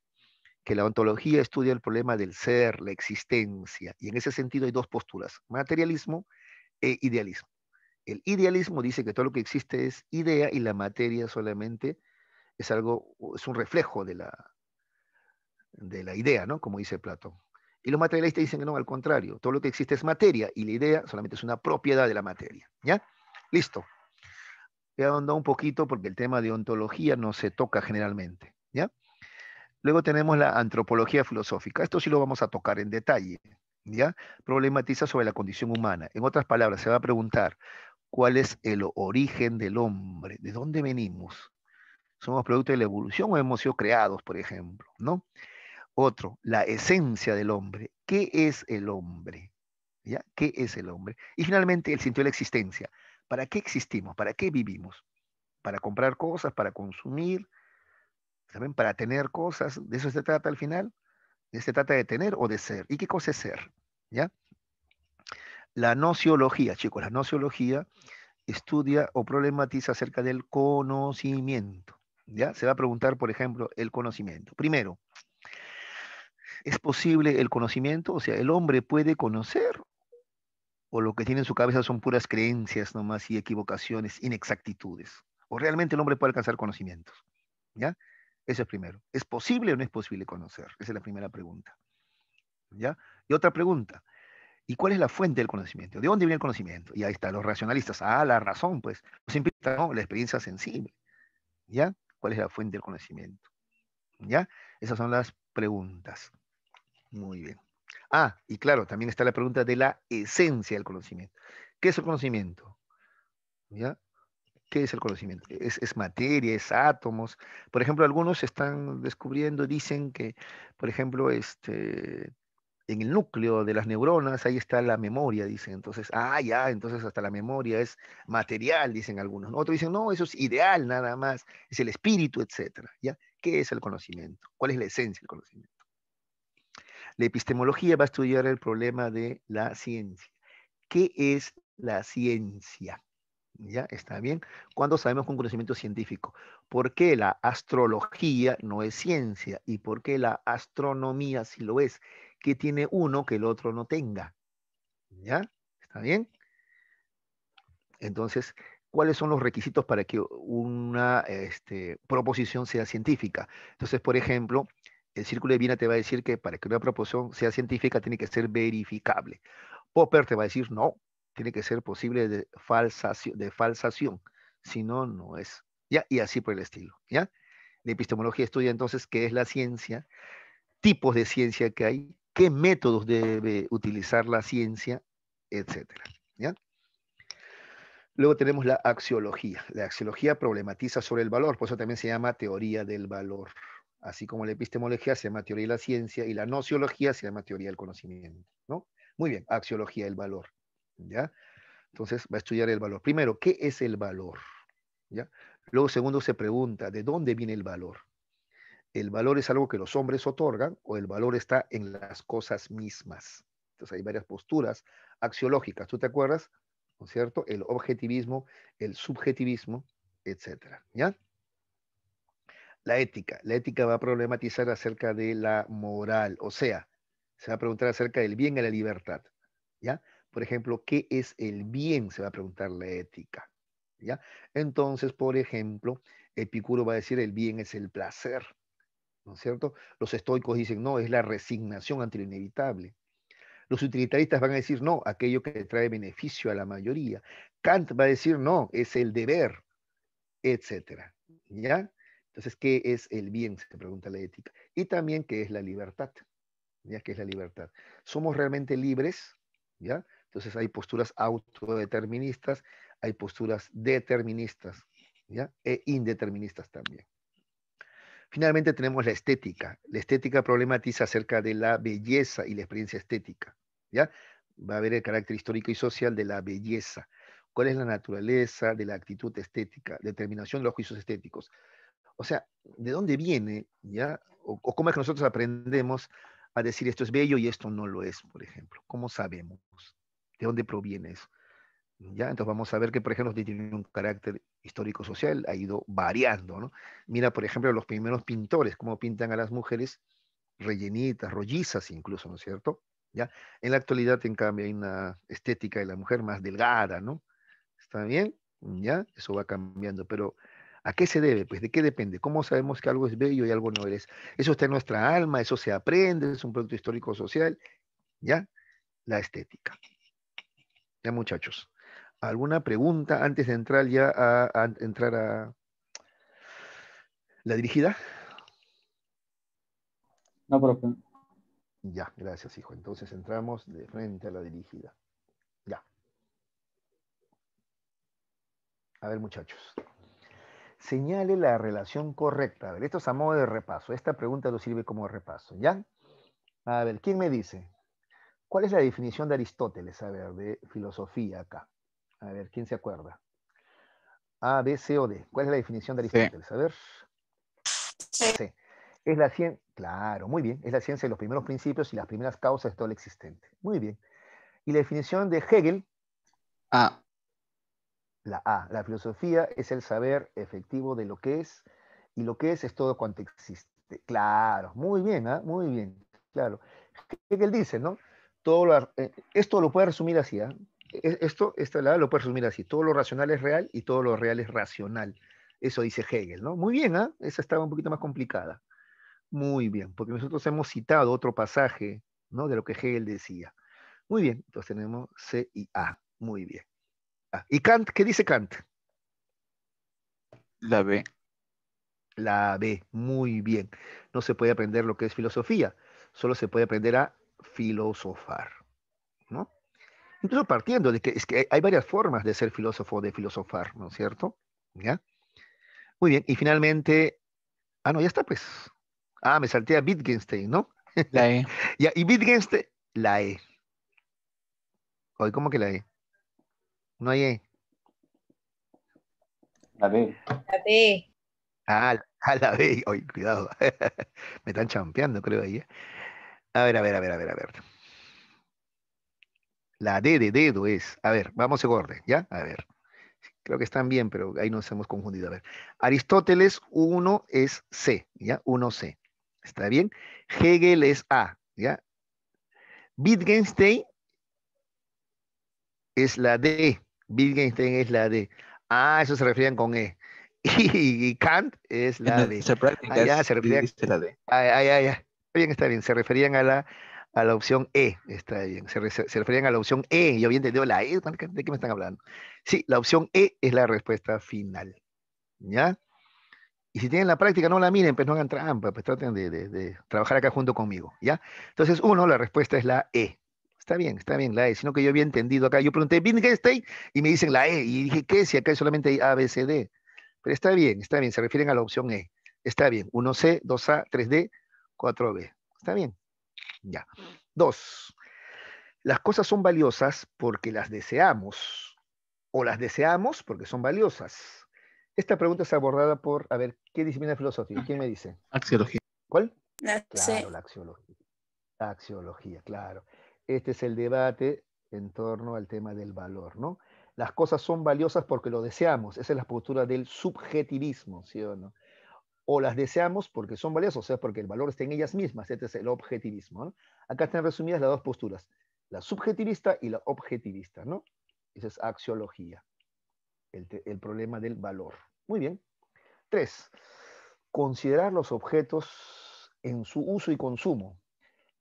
que la ontología estudia el problema del ser, la existencia. Y en ese sentido hay dos posturas, materialismo e idealismo. El idealismo dice que todo lo que existe es idea y la materia solamente es algo, es un reflejo de la, de la idea, ¿no? Como dice Platón. Y los materialistas dicen que no, al contrario, todo lo que existe es materia y la idea solamente es una propiedad de la materia. ¿Ya? Listo. He ahondado un poquito porque el tema de ontología no se toca generalmente. ¿Ya? Luego tenemos la antropología filosófica. Esto sí lo vamos a tocar en detalle. ¿Ya? Problematiza sobre la condición humana. En otras palabras, se va a preguntar cuál es el origen del hombre, de dónde venimos. ¿Somos producto de la evolución o hemos sido creados, por ejemplo? ¿no? Otro, la esencia del hombre. ¿Qué es el hombre? ¿Ya? ¿Qué es el hombre? Y finalmente, el sentido de la existencia. ¿Para qué existimos? ¿Para qué vivimos? Para comprar cosas, para consumir, ¿saben? Para tener cosas. ¿De eso se trata al final? ¿De se trata de tener o de ser? ¿Y qué cosa es ser? ¿Ya? La nociología, chicos, la nociología estudia o problematiza acerca del conocimiento. ¿ya? Se va a preguntar, por ejemplo, el conocimiento. Primero, ¿es posible el conocimiento? O sea, ¿el hombre puede conocer? ¿O lo que tiene en su cabeza son puras creencias nomás y equivocaciones, inexactitudes? ¿O realmente el hombre puede alcanzar conocimientos? ¿Ya? Eso es primero. ¿Es posible o no es posible conocer? Esa es la primera pregunta. ¿Ya? Y otra pregunta. ¿Y cuál es la fuente del conocimiento? ¿De dónde viene el conocimiento? Y ahí está, los racionalistas. Ah, la razón, pues. Los invita la experiencia sensible. ¿Ya? ¿Cuál es la fuente del conocimiento? ¿Ya? Esas son las preguntas. Muy bien. Ah, y claro, también está la pregunta de la esencia del conocimiento. ¿Qué es el conocimiento? ¿Ya? ¿Qué es el conocimiento? es, materia, es átomos. Por ejemplo, algunos están descubriendo, dicen que, por ejemplo, este, en el núcleo de las neuronas, ahí está la memoria, dicen. Entonces, ah, ya, entonces hasta la memoria es material, dicen algunos. Otros dicen, no, eso es ideal nada más, es el espíritu, etcétera. ¿ya? ¿Qué es el conocimiento? ¿Cuál es la esencia del conocimiento? La epistemología va a estudiar el problema de la ciencia. ¿Qué es la ciencia? ¿Ya está bien? ¿Cuándo sabemos con conocimiento científico? ¿Por qué la astrología no es ciencia? ¿Y por qué la astronomía sí lo es? que tiene uno que el otro no tenga. ¿Ya? ¿Está bien? Entonces, ¿cuáles son los requisitos para que una este, proposición sea científica? Entonces, por ejemplo, el círculo de Viena te va a decir que para que una proposición sea científica tiene que ser verificable. Popper te va a decir no, tiene que ser posible de falsación, de falsación. si no, no es. ¿Ya? Y así por el estilo. ¿ya? La epistemología estudia entonces qué es la ciencia, tipos de ciencia que hay, qué métodos debe utilizar la ciencia, etcétera, Luego tenemos la axiología. La axiología problematiza sobre el valor, por eso también se llama teoría del valor. Así como la epistemología se llama teoría de la ciencia y la nociología se llama teoría del conocimiento. ¿no? Muy bien, axiología del valor. ¿ya? Entonces va a estudiar el valor. Primero, ¿qué es el valor? ¿ya? Luego, segundo, se pregunta, ¿de dónde viene el valor? el valor es algo que los hombres otorgan o el valor está en las cosas mismas. Entonces hay varias posturas axiológicas, ¿tú te acuerdas? ¿No es cierto? El objetivismo, el subjetivismo, etcétera, ¿ya? La ética. La ética va a problematizar acerca de la moral, o sea, se va a preguntar acerca del bien y la libertad, ¿ya? Por ejemplo, ¿qué es el bien? Se va a preguntar la ética, ¿ya? Entonces, por ejemplo, Epicuro va a decir el bien es el placer, ¿no es cierto? Los estoicos dicen, no, es la resignación ante lo inevitable. Los utilitaristas van a decir, no, aquello que trae beneficio a la mayoría. Kant va a decir, no, es el deber, etcétera. ¿Ya? Entonces, ¿qué es el bien? Se pregunta la ética. Y también, ¿qué es la libertad? ¿Ya? ¿Qué es la libertad? ¿Somos realmente libres? ¿Ya? Entonces hay posturas autodeterministas, hay posturas deterministas, ¿ya? E indeterministas también. Finalmente tenemos la estética. La estética problematiza acerca de la belleza y la experiencia estética. ¿ya? Va a haber el carácter histórico y social de la belleza. ¿Cuál es la naturaleza de la actitud estética? Determinación de los juicios estéticos. O sea, ¿de dónde viene? ¿ya? O, o cómo es que nosotros aprendemos a decir esto es bello y esto no lo es, por ejemplo? ¿Cómo sabemos? ¿De dónde proviene eso? Entonces vamos a ver que, por ejemplo, tiene un carácter histórico-social, ha ido variando. ¿no? Mira, por ejemplo, los primeros pintores, cómo pintan a las mujeres rellenitas, rollizas incluso, ¿no es cierto? ¿Ya? En la actualidad, en cambio, hay una estética de la mujer más delgada, ¿no? ¿Está bien? ¿Ya? Eso va cambiando, pero ¿a qué se debe? Pues, ¿de qué depende? ¿Cómo sabemos que algo es bello y algo no es? Eso está en nuestra alma, eso se aprende, es un producto histórico-social, ¿ya? La estética. Ya, muchachos alguna pregunta antes de entrar ya a, entrar a la dirigida? No, profe. Ya, gracias, hijo. Entonces entramos de frente a la dirigida. Ya. A ver, muchachos. Señale la relación correcta. A ver, esto es a modo de repaso. Esta pregunta lo sirve como repaso. ¿Ya? A ver, ¿quién me dice? ¿Cuál es la definición de Aristóteles, a ver, de filosofía acá? A ver, ¿quién se acuerda? A, B, C o D. ¿Cuál es la definición de Aristóteles? A ver. Sí. Es la ciencia, claro, muy bien, es la ciencia de los primeros principios y las primeras causas de todo lo existente. Muy bien. ¿Y la definición de Hegel? A. La A. La filosofía es el saber efectivo de lo que es y lo que es es todo cuanto existe. Claro, muy bien, ¿eh? muy bien, claro. Hegel dice, ¿no? Todo eh, esto lo puede resumir así, ¿eh? E-, esto, esto lo puedes resumir así, todo lo racional es real y todo lo real es racional. Eso dice Hegel, ¿no? Muy bien, ¿ah? Esa estaba un poquito más complicada. Muy bien, porque nosotros hemos citado otro pasaje, ¿no? De lo que Hegel decía. Muy bien, entonces tenemos C y A. Muy bien. Ah, ¿Y Kant? ¿Qué dice Kant? La B. La B, muy bien. No se puede aprender lo que es filosofía, solo se puede aprender a filosofar. Incluso partiendo de que, es que hay varias formas de ser filósofo o de filosofar, ¿no es cierto? ¿Ya? Muy bien, y finalmente, ah, no, ya está pues. Ah, me salté a Wittgenstein, ¿no? La E. y Wittgenstein, la E. Hoy, ¿cómo que la E? No hay E. La B. La B. Ah, la ah, B. Hoy, cuidado. me están champeando, creo, ahí. ¿eh? A ver, a ver, a ver, a ver, a ver. La D de dedo es. A ver, vamos a orden, ¿ya? A ver. Creo que están bien, pero ahí nos hemos confundido. A ver. Aristóteles 1 es C, ¿ya? 1C. ¿Está bien? Hegel es A, ¿ya? Wittgenstein es la D. Wittgenstein es la D. Ah, eso se referían con E. Y, Kant es la D. Ah, ya, se referían, la D. Ah, ya, ya, Está Bien, está bien. Se referían a la a la opción E, está bien. Se, se referían a la opción E. Yo había entendido la E. ¿De qué me están hablando? Sí, la opción E es la respuesta final. ¿Ya? Y si tienen la práctica, no la miren, pues no hagan trampa, pues traten de, trabajar acá junto conmigo, ¿ya? Entonces, uno, la respuesta es la E. Está bien, está bien, la E, sino que yo había entendido acá. Yo pregunté, estoy? Y me dicen la E. Y dije, ¿qué? Si acá solamente hay A, B, C, D. Pero está bien, está bien, se refieren a la opción E. Está bien, 1C, 2A, 3D, 4B. Está bien, ya. Dos, las cosas son valiosas porque las deseamos o las deseamos porque son valiosas. Esta pregunta es abordada por, a ver, ¿qué disciplina filosófica? ¿Quién me dice? Axiología. ¿Cuál? claro, la axiología. La axiología, claro. Este es el debate en torno al tema del valor, ¿no? Las cosas son valiosas porque lo deseamos. Esa es la postura del subjetivismo, ¿sí o no? o las deseamos porque son valiosas, o sea, porque el valor está en ellas mismas, este es el objetivismo. ¿no? Acá están resumidas las dos posturas, la subjetivista y la objetivista, ¿no? Esa es axiología, el, problema del valor. Muy bien. Tres, considerar los objetos en su uso y consumo,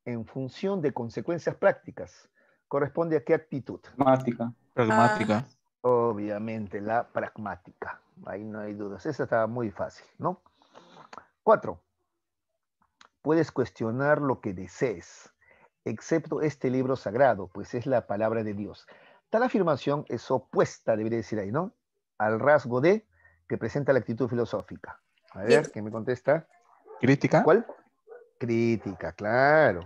en función de consecuencias prácticas. ¿Corresponde a qué actitud? Pragmática. Pragmática. Ah. Obviamente, la pragmática. Ahí no hay dudas. Esa estaba muy fácil, ¿no? Cuatro, puedes cuestionar lo que desees, excepto este libro sagrado, pues es la palabra de Dios. Tal afirmación es opuesta, debería decir ahí, ¿no? Al rasgo de que presenta la actitud filosófica. A ver, ¿qué me contesta? ¿Crítica? ¿Cuál? Crítica, claro.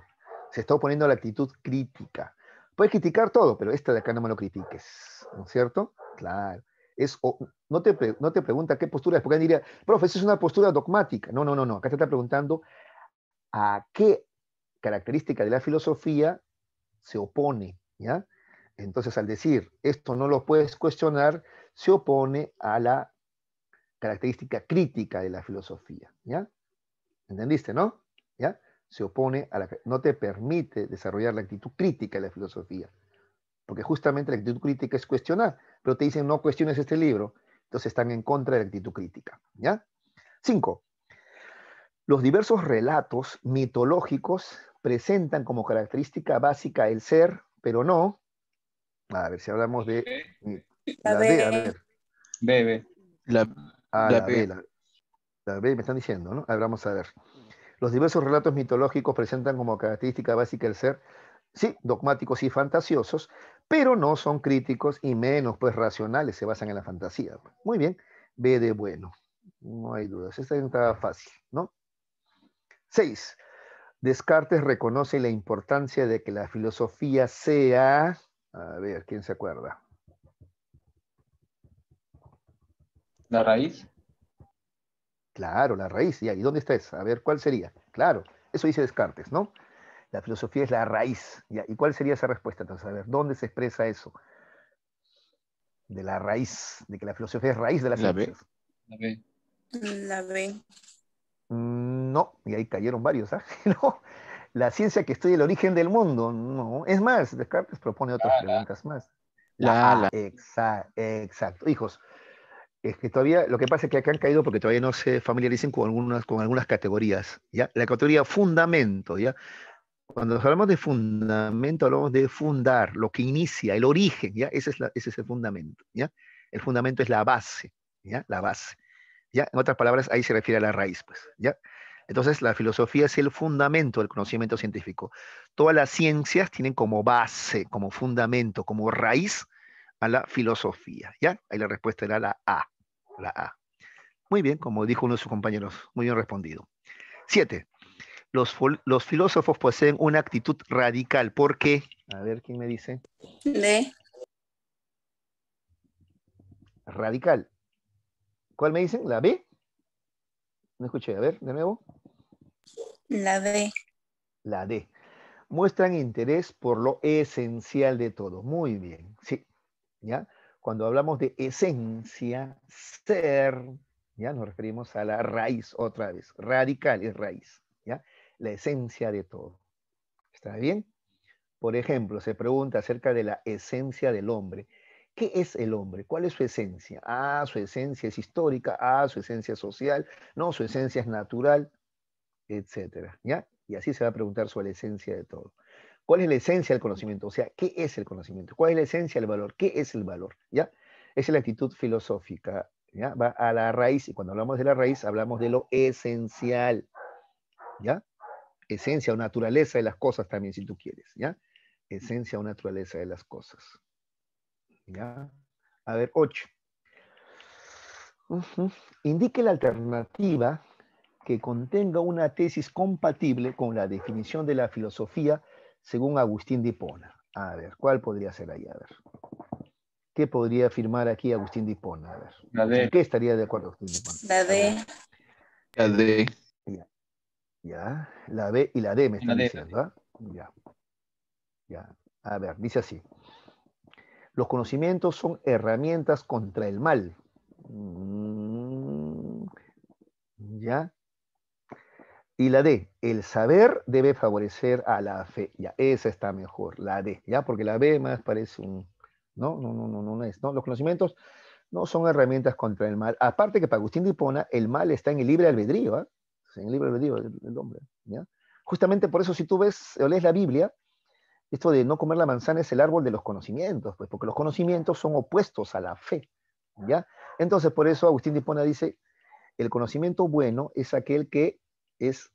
Se está oponiendo a la actitud crítica. Puedes criticar todo, pero esta de acá no me lo critiques, ¿no es cierto? Claro no, te, pregunta qué postura es, porque alguien diría, profe, eso es una postura dogmática. No, no, no, no. Acá te está preguntando a qué característica de la filosofía se opone, ¿ya? Entonces, al decir esto no lo puedes cuestionar, se opone a la característica crítica de la filosofía, ¿ya? ¿Entendiste, no? ¿Ya? Se opone a la no te permite desarrollar la actitud crítica de la filosofía, porque justamente la actitud crítica es cuestionar pero te dicen no cuestiones este libro, entonces están en contra de la actitud crítica. ¿ya? Cinco, los diversos relatos mitológicos presentan como característica básica el ser, pero no. A ver si hablamos de. La, B, La, me están diciendo, ¿no? vamos a ver. Los diversos relatos mitológicos presentan como característica básica el ser, sí, dogmáticos y fantasiosos, pero no son críticos y menos pues racionales, se basan en la fantasía. Pues. Muy bien, B de bueno, no hay dudas, esta entrada fácil, ¿no? Seis, Descartes reconoce la importancia de que la filosofía sea, a ver, ¿quién se acuerda? ¿La raíz? Claro, la raíz, ya, ¿y dónde está esa? A ver, ¿cuál sería? Claro, eso dice Descartes, ¿no? La filosofía es la raíz. ¿Y cuál sería esa respuesta? Entonces, a ver, ¿dónde se expresa eso? De la raíz, de que la filosofía es raíz de las la ciencias. La B. La B. Mm, no, y ahí cayeron varios, ¿ah? No, la ciencia que estudia el origen del mundo, no. Es más, Descartes propone otras ah, preguntas más. La, la. exacto. Hijos, es que todavía, lo que pasa es que acá han caído porque todavía no se familiaricen con algunas, con algunas categorías, ¿ya? La categoría fundamento, ¿ya? Cuando hablamos de fundamento, hablamos de fundar, lo que inicia, el origen, ¿ya? Ese es, ese el fundamento, ¿ya? El fundamento es la base, ¿ya? La base, ¿ya? En otras palabras, ahí se refiere a la raíz, pues, ¿ya? Entonces, la filosofía es el fundamento del conocimiento científico. Todas las ciencias tienen como base, como fundamento, como raíz a la filosofía, ¿ya? Ahí la respuesta era la A, la A. Muy bien, como dijo uno de sus compañeros, muy bien respondido. Siete, los, filósofos poseen una actitud radical. ¿Por qué? A ver, ¿quién me dice? Radical. ¿Cuál me dicen? ¿La B? No escuché. A ver, de nuevo. La D. La D. Muestran interés por lo esencial de todo. Muy bien. Sí. ¿Ya? Cuando hablamos de esencia, ser, ya nos referimos a la raíz otra vez. Radical es raíz. ¿ya? la esencia de todo. ¿Está bien? Por ejemplo, se pregunta acerca de la esencia del hombre. ¿Qué es el hombre? ¿Cuál es su esencia? Ah, su esencia es histórica, ah, su esencia es social, no, su esencia es natural, etcétera, ¿ya? Y así se va a preguntar sobre la esencia de todo. ¿Cuál es la esencia del conocimiento? O sea, ¿qué es el conocimiento? ¿Cuál es la esencia del valor? ¿Qué es el valor? ¿Ya? Esa es la actitud filosófica, ¿ya? Va a la raíz, y cuando hablamos de la raíz, hablamos de lo esencial, ¿ya? esencia o naturaleza de las cosas también, si tú quieres, ¿ya? Esencia o naturaleza de las cosas. ¿Ya? A ver, 8. Indique la alternativa que contenga una tesis compatible con la definición de la filosofía según Agustín de Hipona. A ver, ¿cuál podría ser ahí? A ver. ¿Qué podría afirmar aquí Agustín de Hipona? A ver. qué estaría de acuerdo Agustín de La D. La D. Ya, la B y la D me están diciendo, ¿verdad? ¿ah? Ya. Ya. A ver, dice así. Los conocimientos son herramientas contra el mal. Mm, ya. Y la D, el saber debe favorecer a la fe. Ya, esa está mejor, la D, ya, porque la B más parece un. No, no, no, no, no es. No, los conocimientos no son herramientas contra el mal. Aparte que para Agustín de Hipona, el mal está en el libre albedrío. ¿ah? en el libro de Dios del hombre. Justamente por eso, si tú ves o lees la Biblia, esto de no comer la manzana es el árbol de los conocimientos, pues porque los conocimientos son opuestos a la fe. ¿ya? Entonces, por eso Agustín de Hipona dice, el conocimiento bueno es aquel que es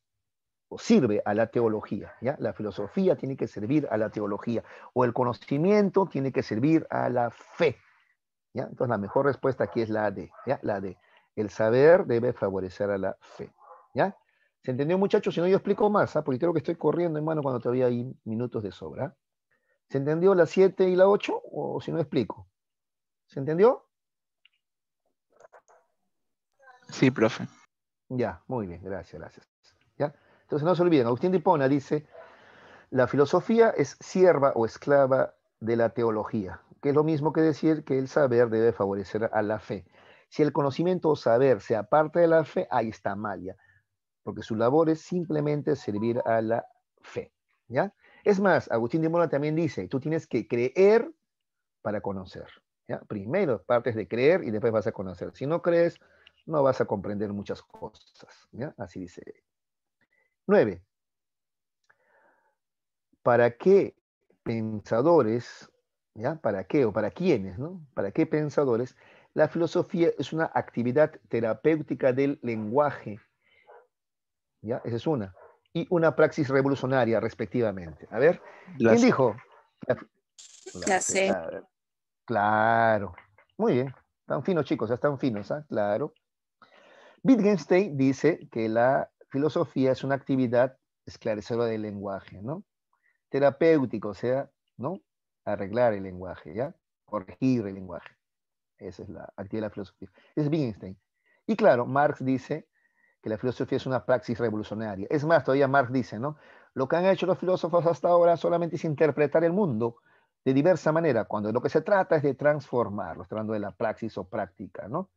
o sirve a la teología, ¿ya? La filosofía tiene que servir a la teología o el conocimiento tiene que servir a la fe. ¿ya? Entonces, la mejor respuesta aquí es la de, ¿ya? La de el saber debe favorecer a la fe. ¿Ya? ¿Se entendió, muchachos? Si no, yo explico más, ¿ah? porque creo que estoy corriendo, en mano cuando todavía hay minutos de sobra. ¿Se entendió la 7 y la 8? O si no, explico. ¿Se entendió? Sí, profe. Ya, muy bien, gracias, gracias. Entonces, no se olviden, Agustín de dice, la filosofía es sierva o esclava de la teología, que es lo mismo que decir que el saber debe favorecer a la fe. Si el conocimiento o saber se aparta de la fe, ahí está malia porque su labor es simplemente servir a la fe. ¿ya? Es más, Agustín de Mola también dice, tú tienes que creer para conocer. Primero partes de creer y después vas a conocer. Si no crees, no vas a comprender muchas cosas. Así dice. Nueve. ¿Para qué pensadores, ¿ya? para qué o para quiénes, para qué pensadores, la filosofía es una actividad terapéutica del lenguaje ¿Ya? Esa es una. Y una praxis revolucionaria, respectivamente. A ver, ¿quién dijo? Claro. Muy bien. Tan finos, chicos, están finos, ¿ah? Claro. Wittgenstein dice que la filosofía es una actividad esclarecedora del lenguaje, ¿no? Terapéutico, o sea, ¿no? Arreglar el lenguaje, ¿ya? Corregir el lenguaje. Esa es la actividad de la filosofía. Es Wittgenstein. Y claro, Marx dice que la filosofía es una praxis revolucionaria. Es más, todavía Marx dice, ¿no? Lo que han hecho los filósofos hasta ahora solamente es interpretar el mundo de diversa manera, cuando lo que se trata es de transformarlo, hablando de la praxis o práctica, ¿no?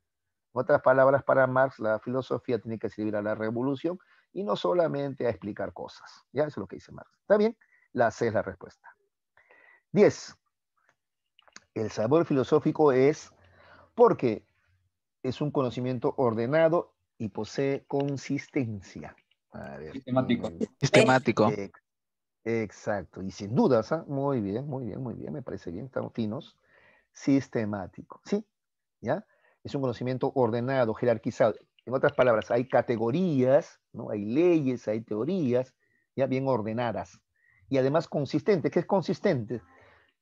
En otras palabras, para Marx, la filosofía tiene que servir a la revolución y no solamente a explicar cosas. Ya, eso es lo que dice Marx. ¿Está bien? La C es la respuesta. Diez, El sabor filosófico es porque es un conocimiento ordenado y posee consistencia. sistemático. Eh, sistemático. exacto, y sin dudas, ¿ah? muy bien, muy bien, muy bien, me parece bien, estamos finos. Sistemático, ¿sí? ¿Ya? Es un conocimiento ordenado, jerarquizado. En otras palabras, hay categorías, ¿no? Hay leyes, hay teorías, ya bien ordenadas. Y además consistentes. ¿Qué es consistente?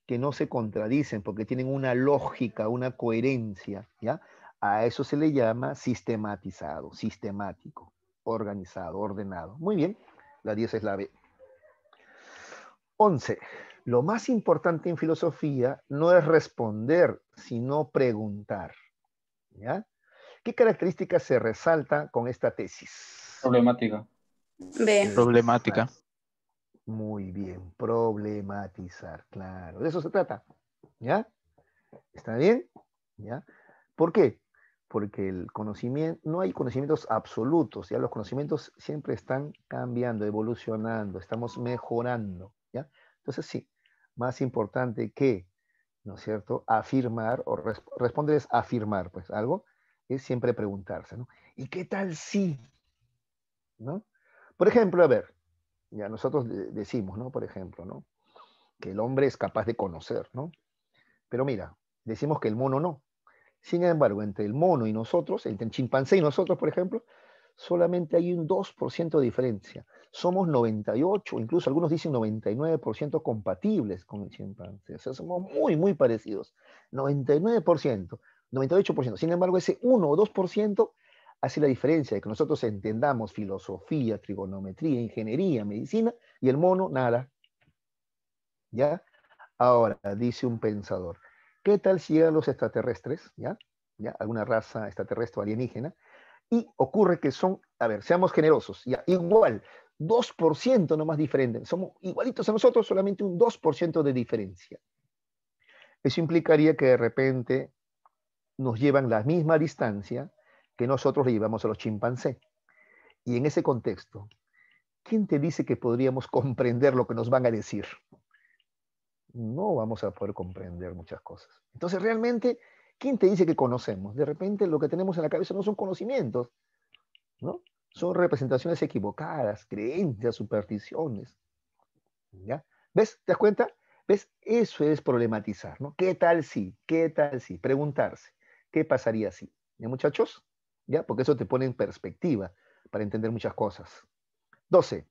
Que no se contradicen porque tienen una lógica, una coherencia, ¿ya? A eso se le llama sistematizado, sistemático, organizado, ordenado. Muy bien, la 10 es la B. 11. Lo más importante en filosofía no es responder, sino preguntar. ¿Ya? ¿Qué características se resalta con esta tesis? Problemática. B. Problemática. Muy bien, problematizar, claro. De eso se trata. ¿Ya? ¿Está bien? ¿Ya? ¿Por qué? porque el conocimiento, no hay conocimientos absolutos, ya los conocimientos siempre están cambiando, evolucionando, estamos mejorando, ¿ya? Entonces sí, más importante que, ¿no es cierto?, afirmar o responder es afirmar, pues algo es siempre preguntarse, ¿no? ¿Y qué tal si? ¿No? Por ejemplo, a ver, ya nosotros decimos, ¿no? Por ejemplo, ¿no? Que el hombre es capaz de conocer, ¿no? Pero mira, decimos que el mono no. Sin embargo, entre el mono y nosotros, entre el chimpancé y nosotros, por ejemplo, solamente hay un 2% de diferencia. Somos 98, incluso algunos dicen 99% compatibles con el chimpancé. O sea, somos muy, muy parecidos. 99%, 98%. Sin embargo, ese 1 o 2% hace la diferencia de que nosotros entendamos filosofía, trigonometría, ingeniería, medicina, y el mono, nada. ¿Ya? Ahora, dice un pensador, ¿Qué tal si llegan los extraterrestres, ya? ¿Ya? Alguna raza extraterrestre o alienígena. Y ocurre que son, a ver, seamos generosos, ya, igual, 2% nomás diferentes. Somos igualitos a nosotros, solamente un 2% de diferencia. Eso implicaría que de repente nos llevan la misma distancia que nosotros le llevamos a los chimpancés. Y en ese contexto, ¿quién te dice que podríamos comprender lo que nos van a decir? no vamos a poder comprender muchas cosas. Entonces, realmente, ¿quién te dice que conocemos? De repente lo que tenemos en la cabeza no son conocimientos, ¿no? Son representaciones equivocadas, creencias, supersticiones. ¿Ya? ¿Ves? ¿Te das cuenta? ¿Ves? Eso es problematizar, ¿no? ¿Qué tal si? ¿Qué tal si? Preguntarse, ¿qué pasaría si? ¿Ya, muchachos? ¿Ya? Porque eso te pone en perspectiva para entender muchas cosas. 12.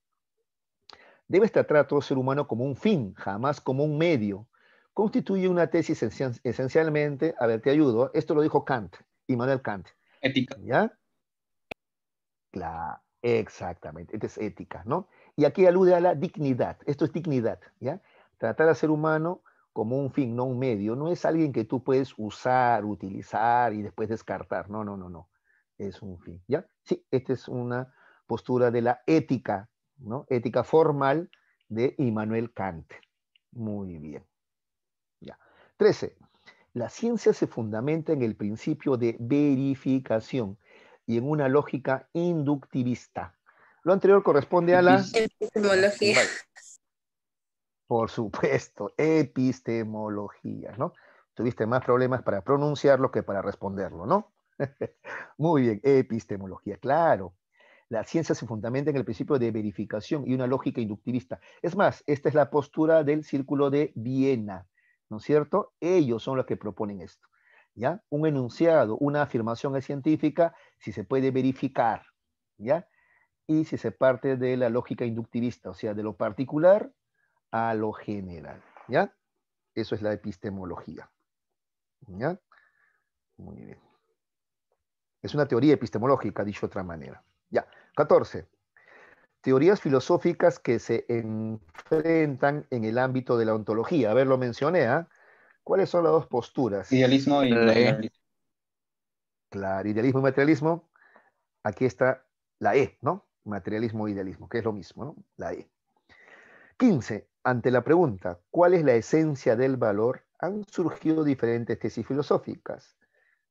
Debes tratar a todo ser humano como un fin, jamás como un medio. Constituye una tesis esencialmente, a ver, te ayudo, esto lo dijo Kant, Immanuel Kant. Ética. ¿Ya? Claro, exactamente, esta es ética, ¿no? Y aquí alude a la dignidad, esto es dignidad, ¿ya? Tratar al ser humano como un fin, no un medio, no es alguien que tú puedes usar, utilizar y después descartar, no, no, no, no, es un fin, ¿ya? Sí, esta es una postura de la ética Ética formal de Immanuel Kant. Muy bien. Ya. 13. La ciencia se fundamenta en el principio de verificación y en una lógica inductivista. Lo anterior corresponde a la epistemología. Por supuesto, epistemología, ¿no? Tuviste más problemas para pronunciarlo que para responderlo, ¿no? Muy bien, epistemología, claro. La ciencia se fundamenta en el principio de verificación y una lógica inductivista. Es más, esta es la postura del Círculo de Viena, ¿no es cierto? Ellos son los que proponen esto. ¿Ya? Un enunciado, una afirmación es científica si se puede verificar, ¿ya? Y si se parte de la lógica inductivista, o sea, de lo particular a lo general, ¿ya? Eso es la epistemología, ¿ya? Muy bien. Es una teoría epistemológica, dicho de otra manera. 14. Teorías filosóficas que se enfrentan en el ámbito de la ontología. A ver, lo mencioné, ¿ah? ¿Cuáles son las dos posturas? Idealismo y materialismo. Claro, idealismo y materialismo. Aquí está la E, ¿no? Materialismo e idealismo, que es lo mismo, ¿no? La E. 15. Ante la pregunta, ¿cuál es la esencia del valor? Han surgido diferentes tesis filosóficas.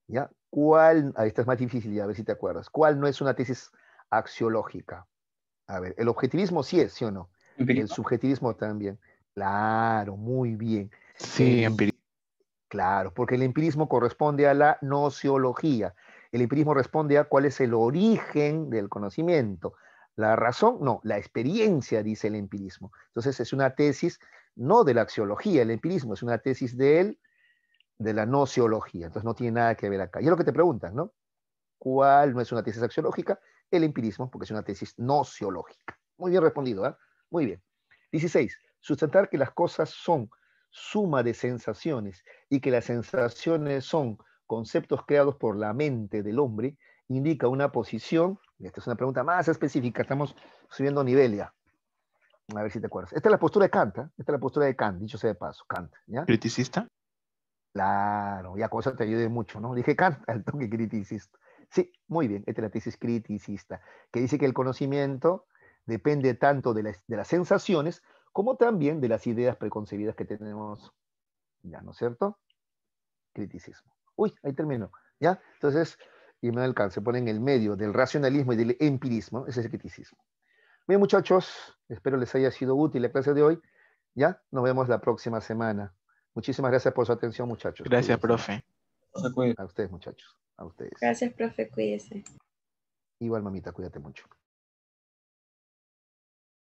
¿Ya? ¿Cuál, Ahí esta es más difícil, ya, a ver si te acuerdas, cuál no es una tesis axiológica. A ver, el objetivismo sí es, ¿sí o no? El subjetivismo también. Claro, muy bien. Sí, empirismo. Claro, porque el empirismo corresponde a la nociología. El empirismo responde a cuál es el origen del conocimiento. La razón, no, la experiencia, dice el empirismo. Entonces es una tesis no de la axiología, el empirismo es una tesis de de la nociología. Entonces no tiene nada que ver acá. Y es lo que te preguntan, ¿no? ¿Cuál no es una tesis axiológica? el empirismo, porque es una tesis no nociológica. Muy bien respondido, ¿eh? Muy bien. 16. Sustentar que las cosas son suma de sensaciones y que las sensaciones son conceptos creados por la mente del hombre, indica una posición, esta es una pregunta más específica, estamos subiendo nivel ya. A ver si te acuerdas. Esta es la postura de Kant, ¿eh? esta es la postura de Kant, dicho sea de paso, Kant. ¿ya? ¿Criticista? Claro, ya cosa te ayude mucho, ¿no? Dije Kant, al toque criticista. Sí, muy bien, esta es la tesis criticista, que dice que el conocimiento depende tanto de las, sensaciones como también de las ideas preconcebidas que tenemos, ¿ya no es cierto? Criticismo. Uy, ahí termino, ¿ya? Entonces, y me alcance, pone en el medio del racionalismo y del empirismo, ese es el criticismo. Bien, muchachos, espero les haya sido útil la clase de hoy, ¿ya? Nos vemos la próxima semana. Muchísimas gracias por su atención, muchachos. Gracias, profe. A ustedes, muchachos. Gracias, profe. Cuídese. Igual, mamita, cuídate mucho.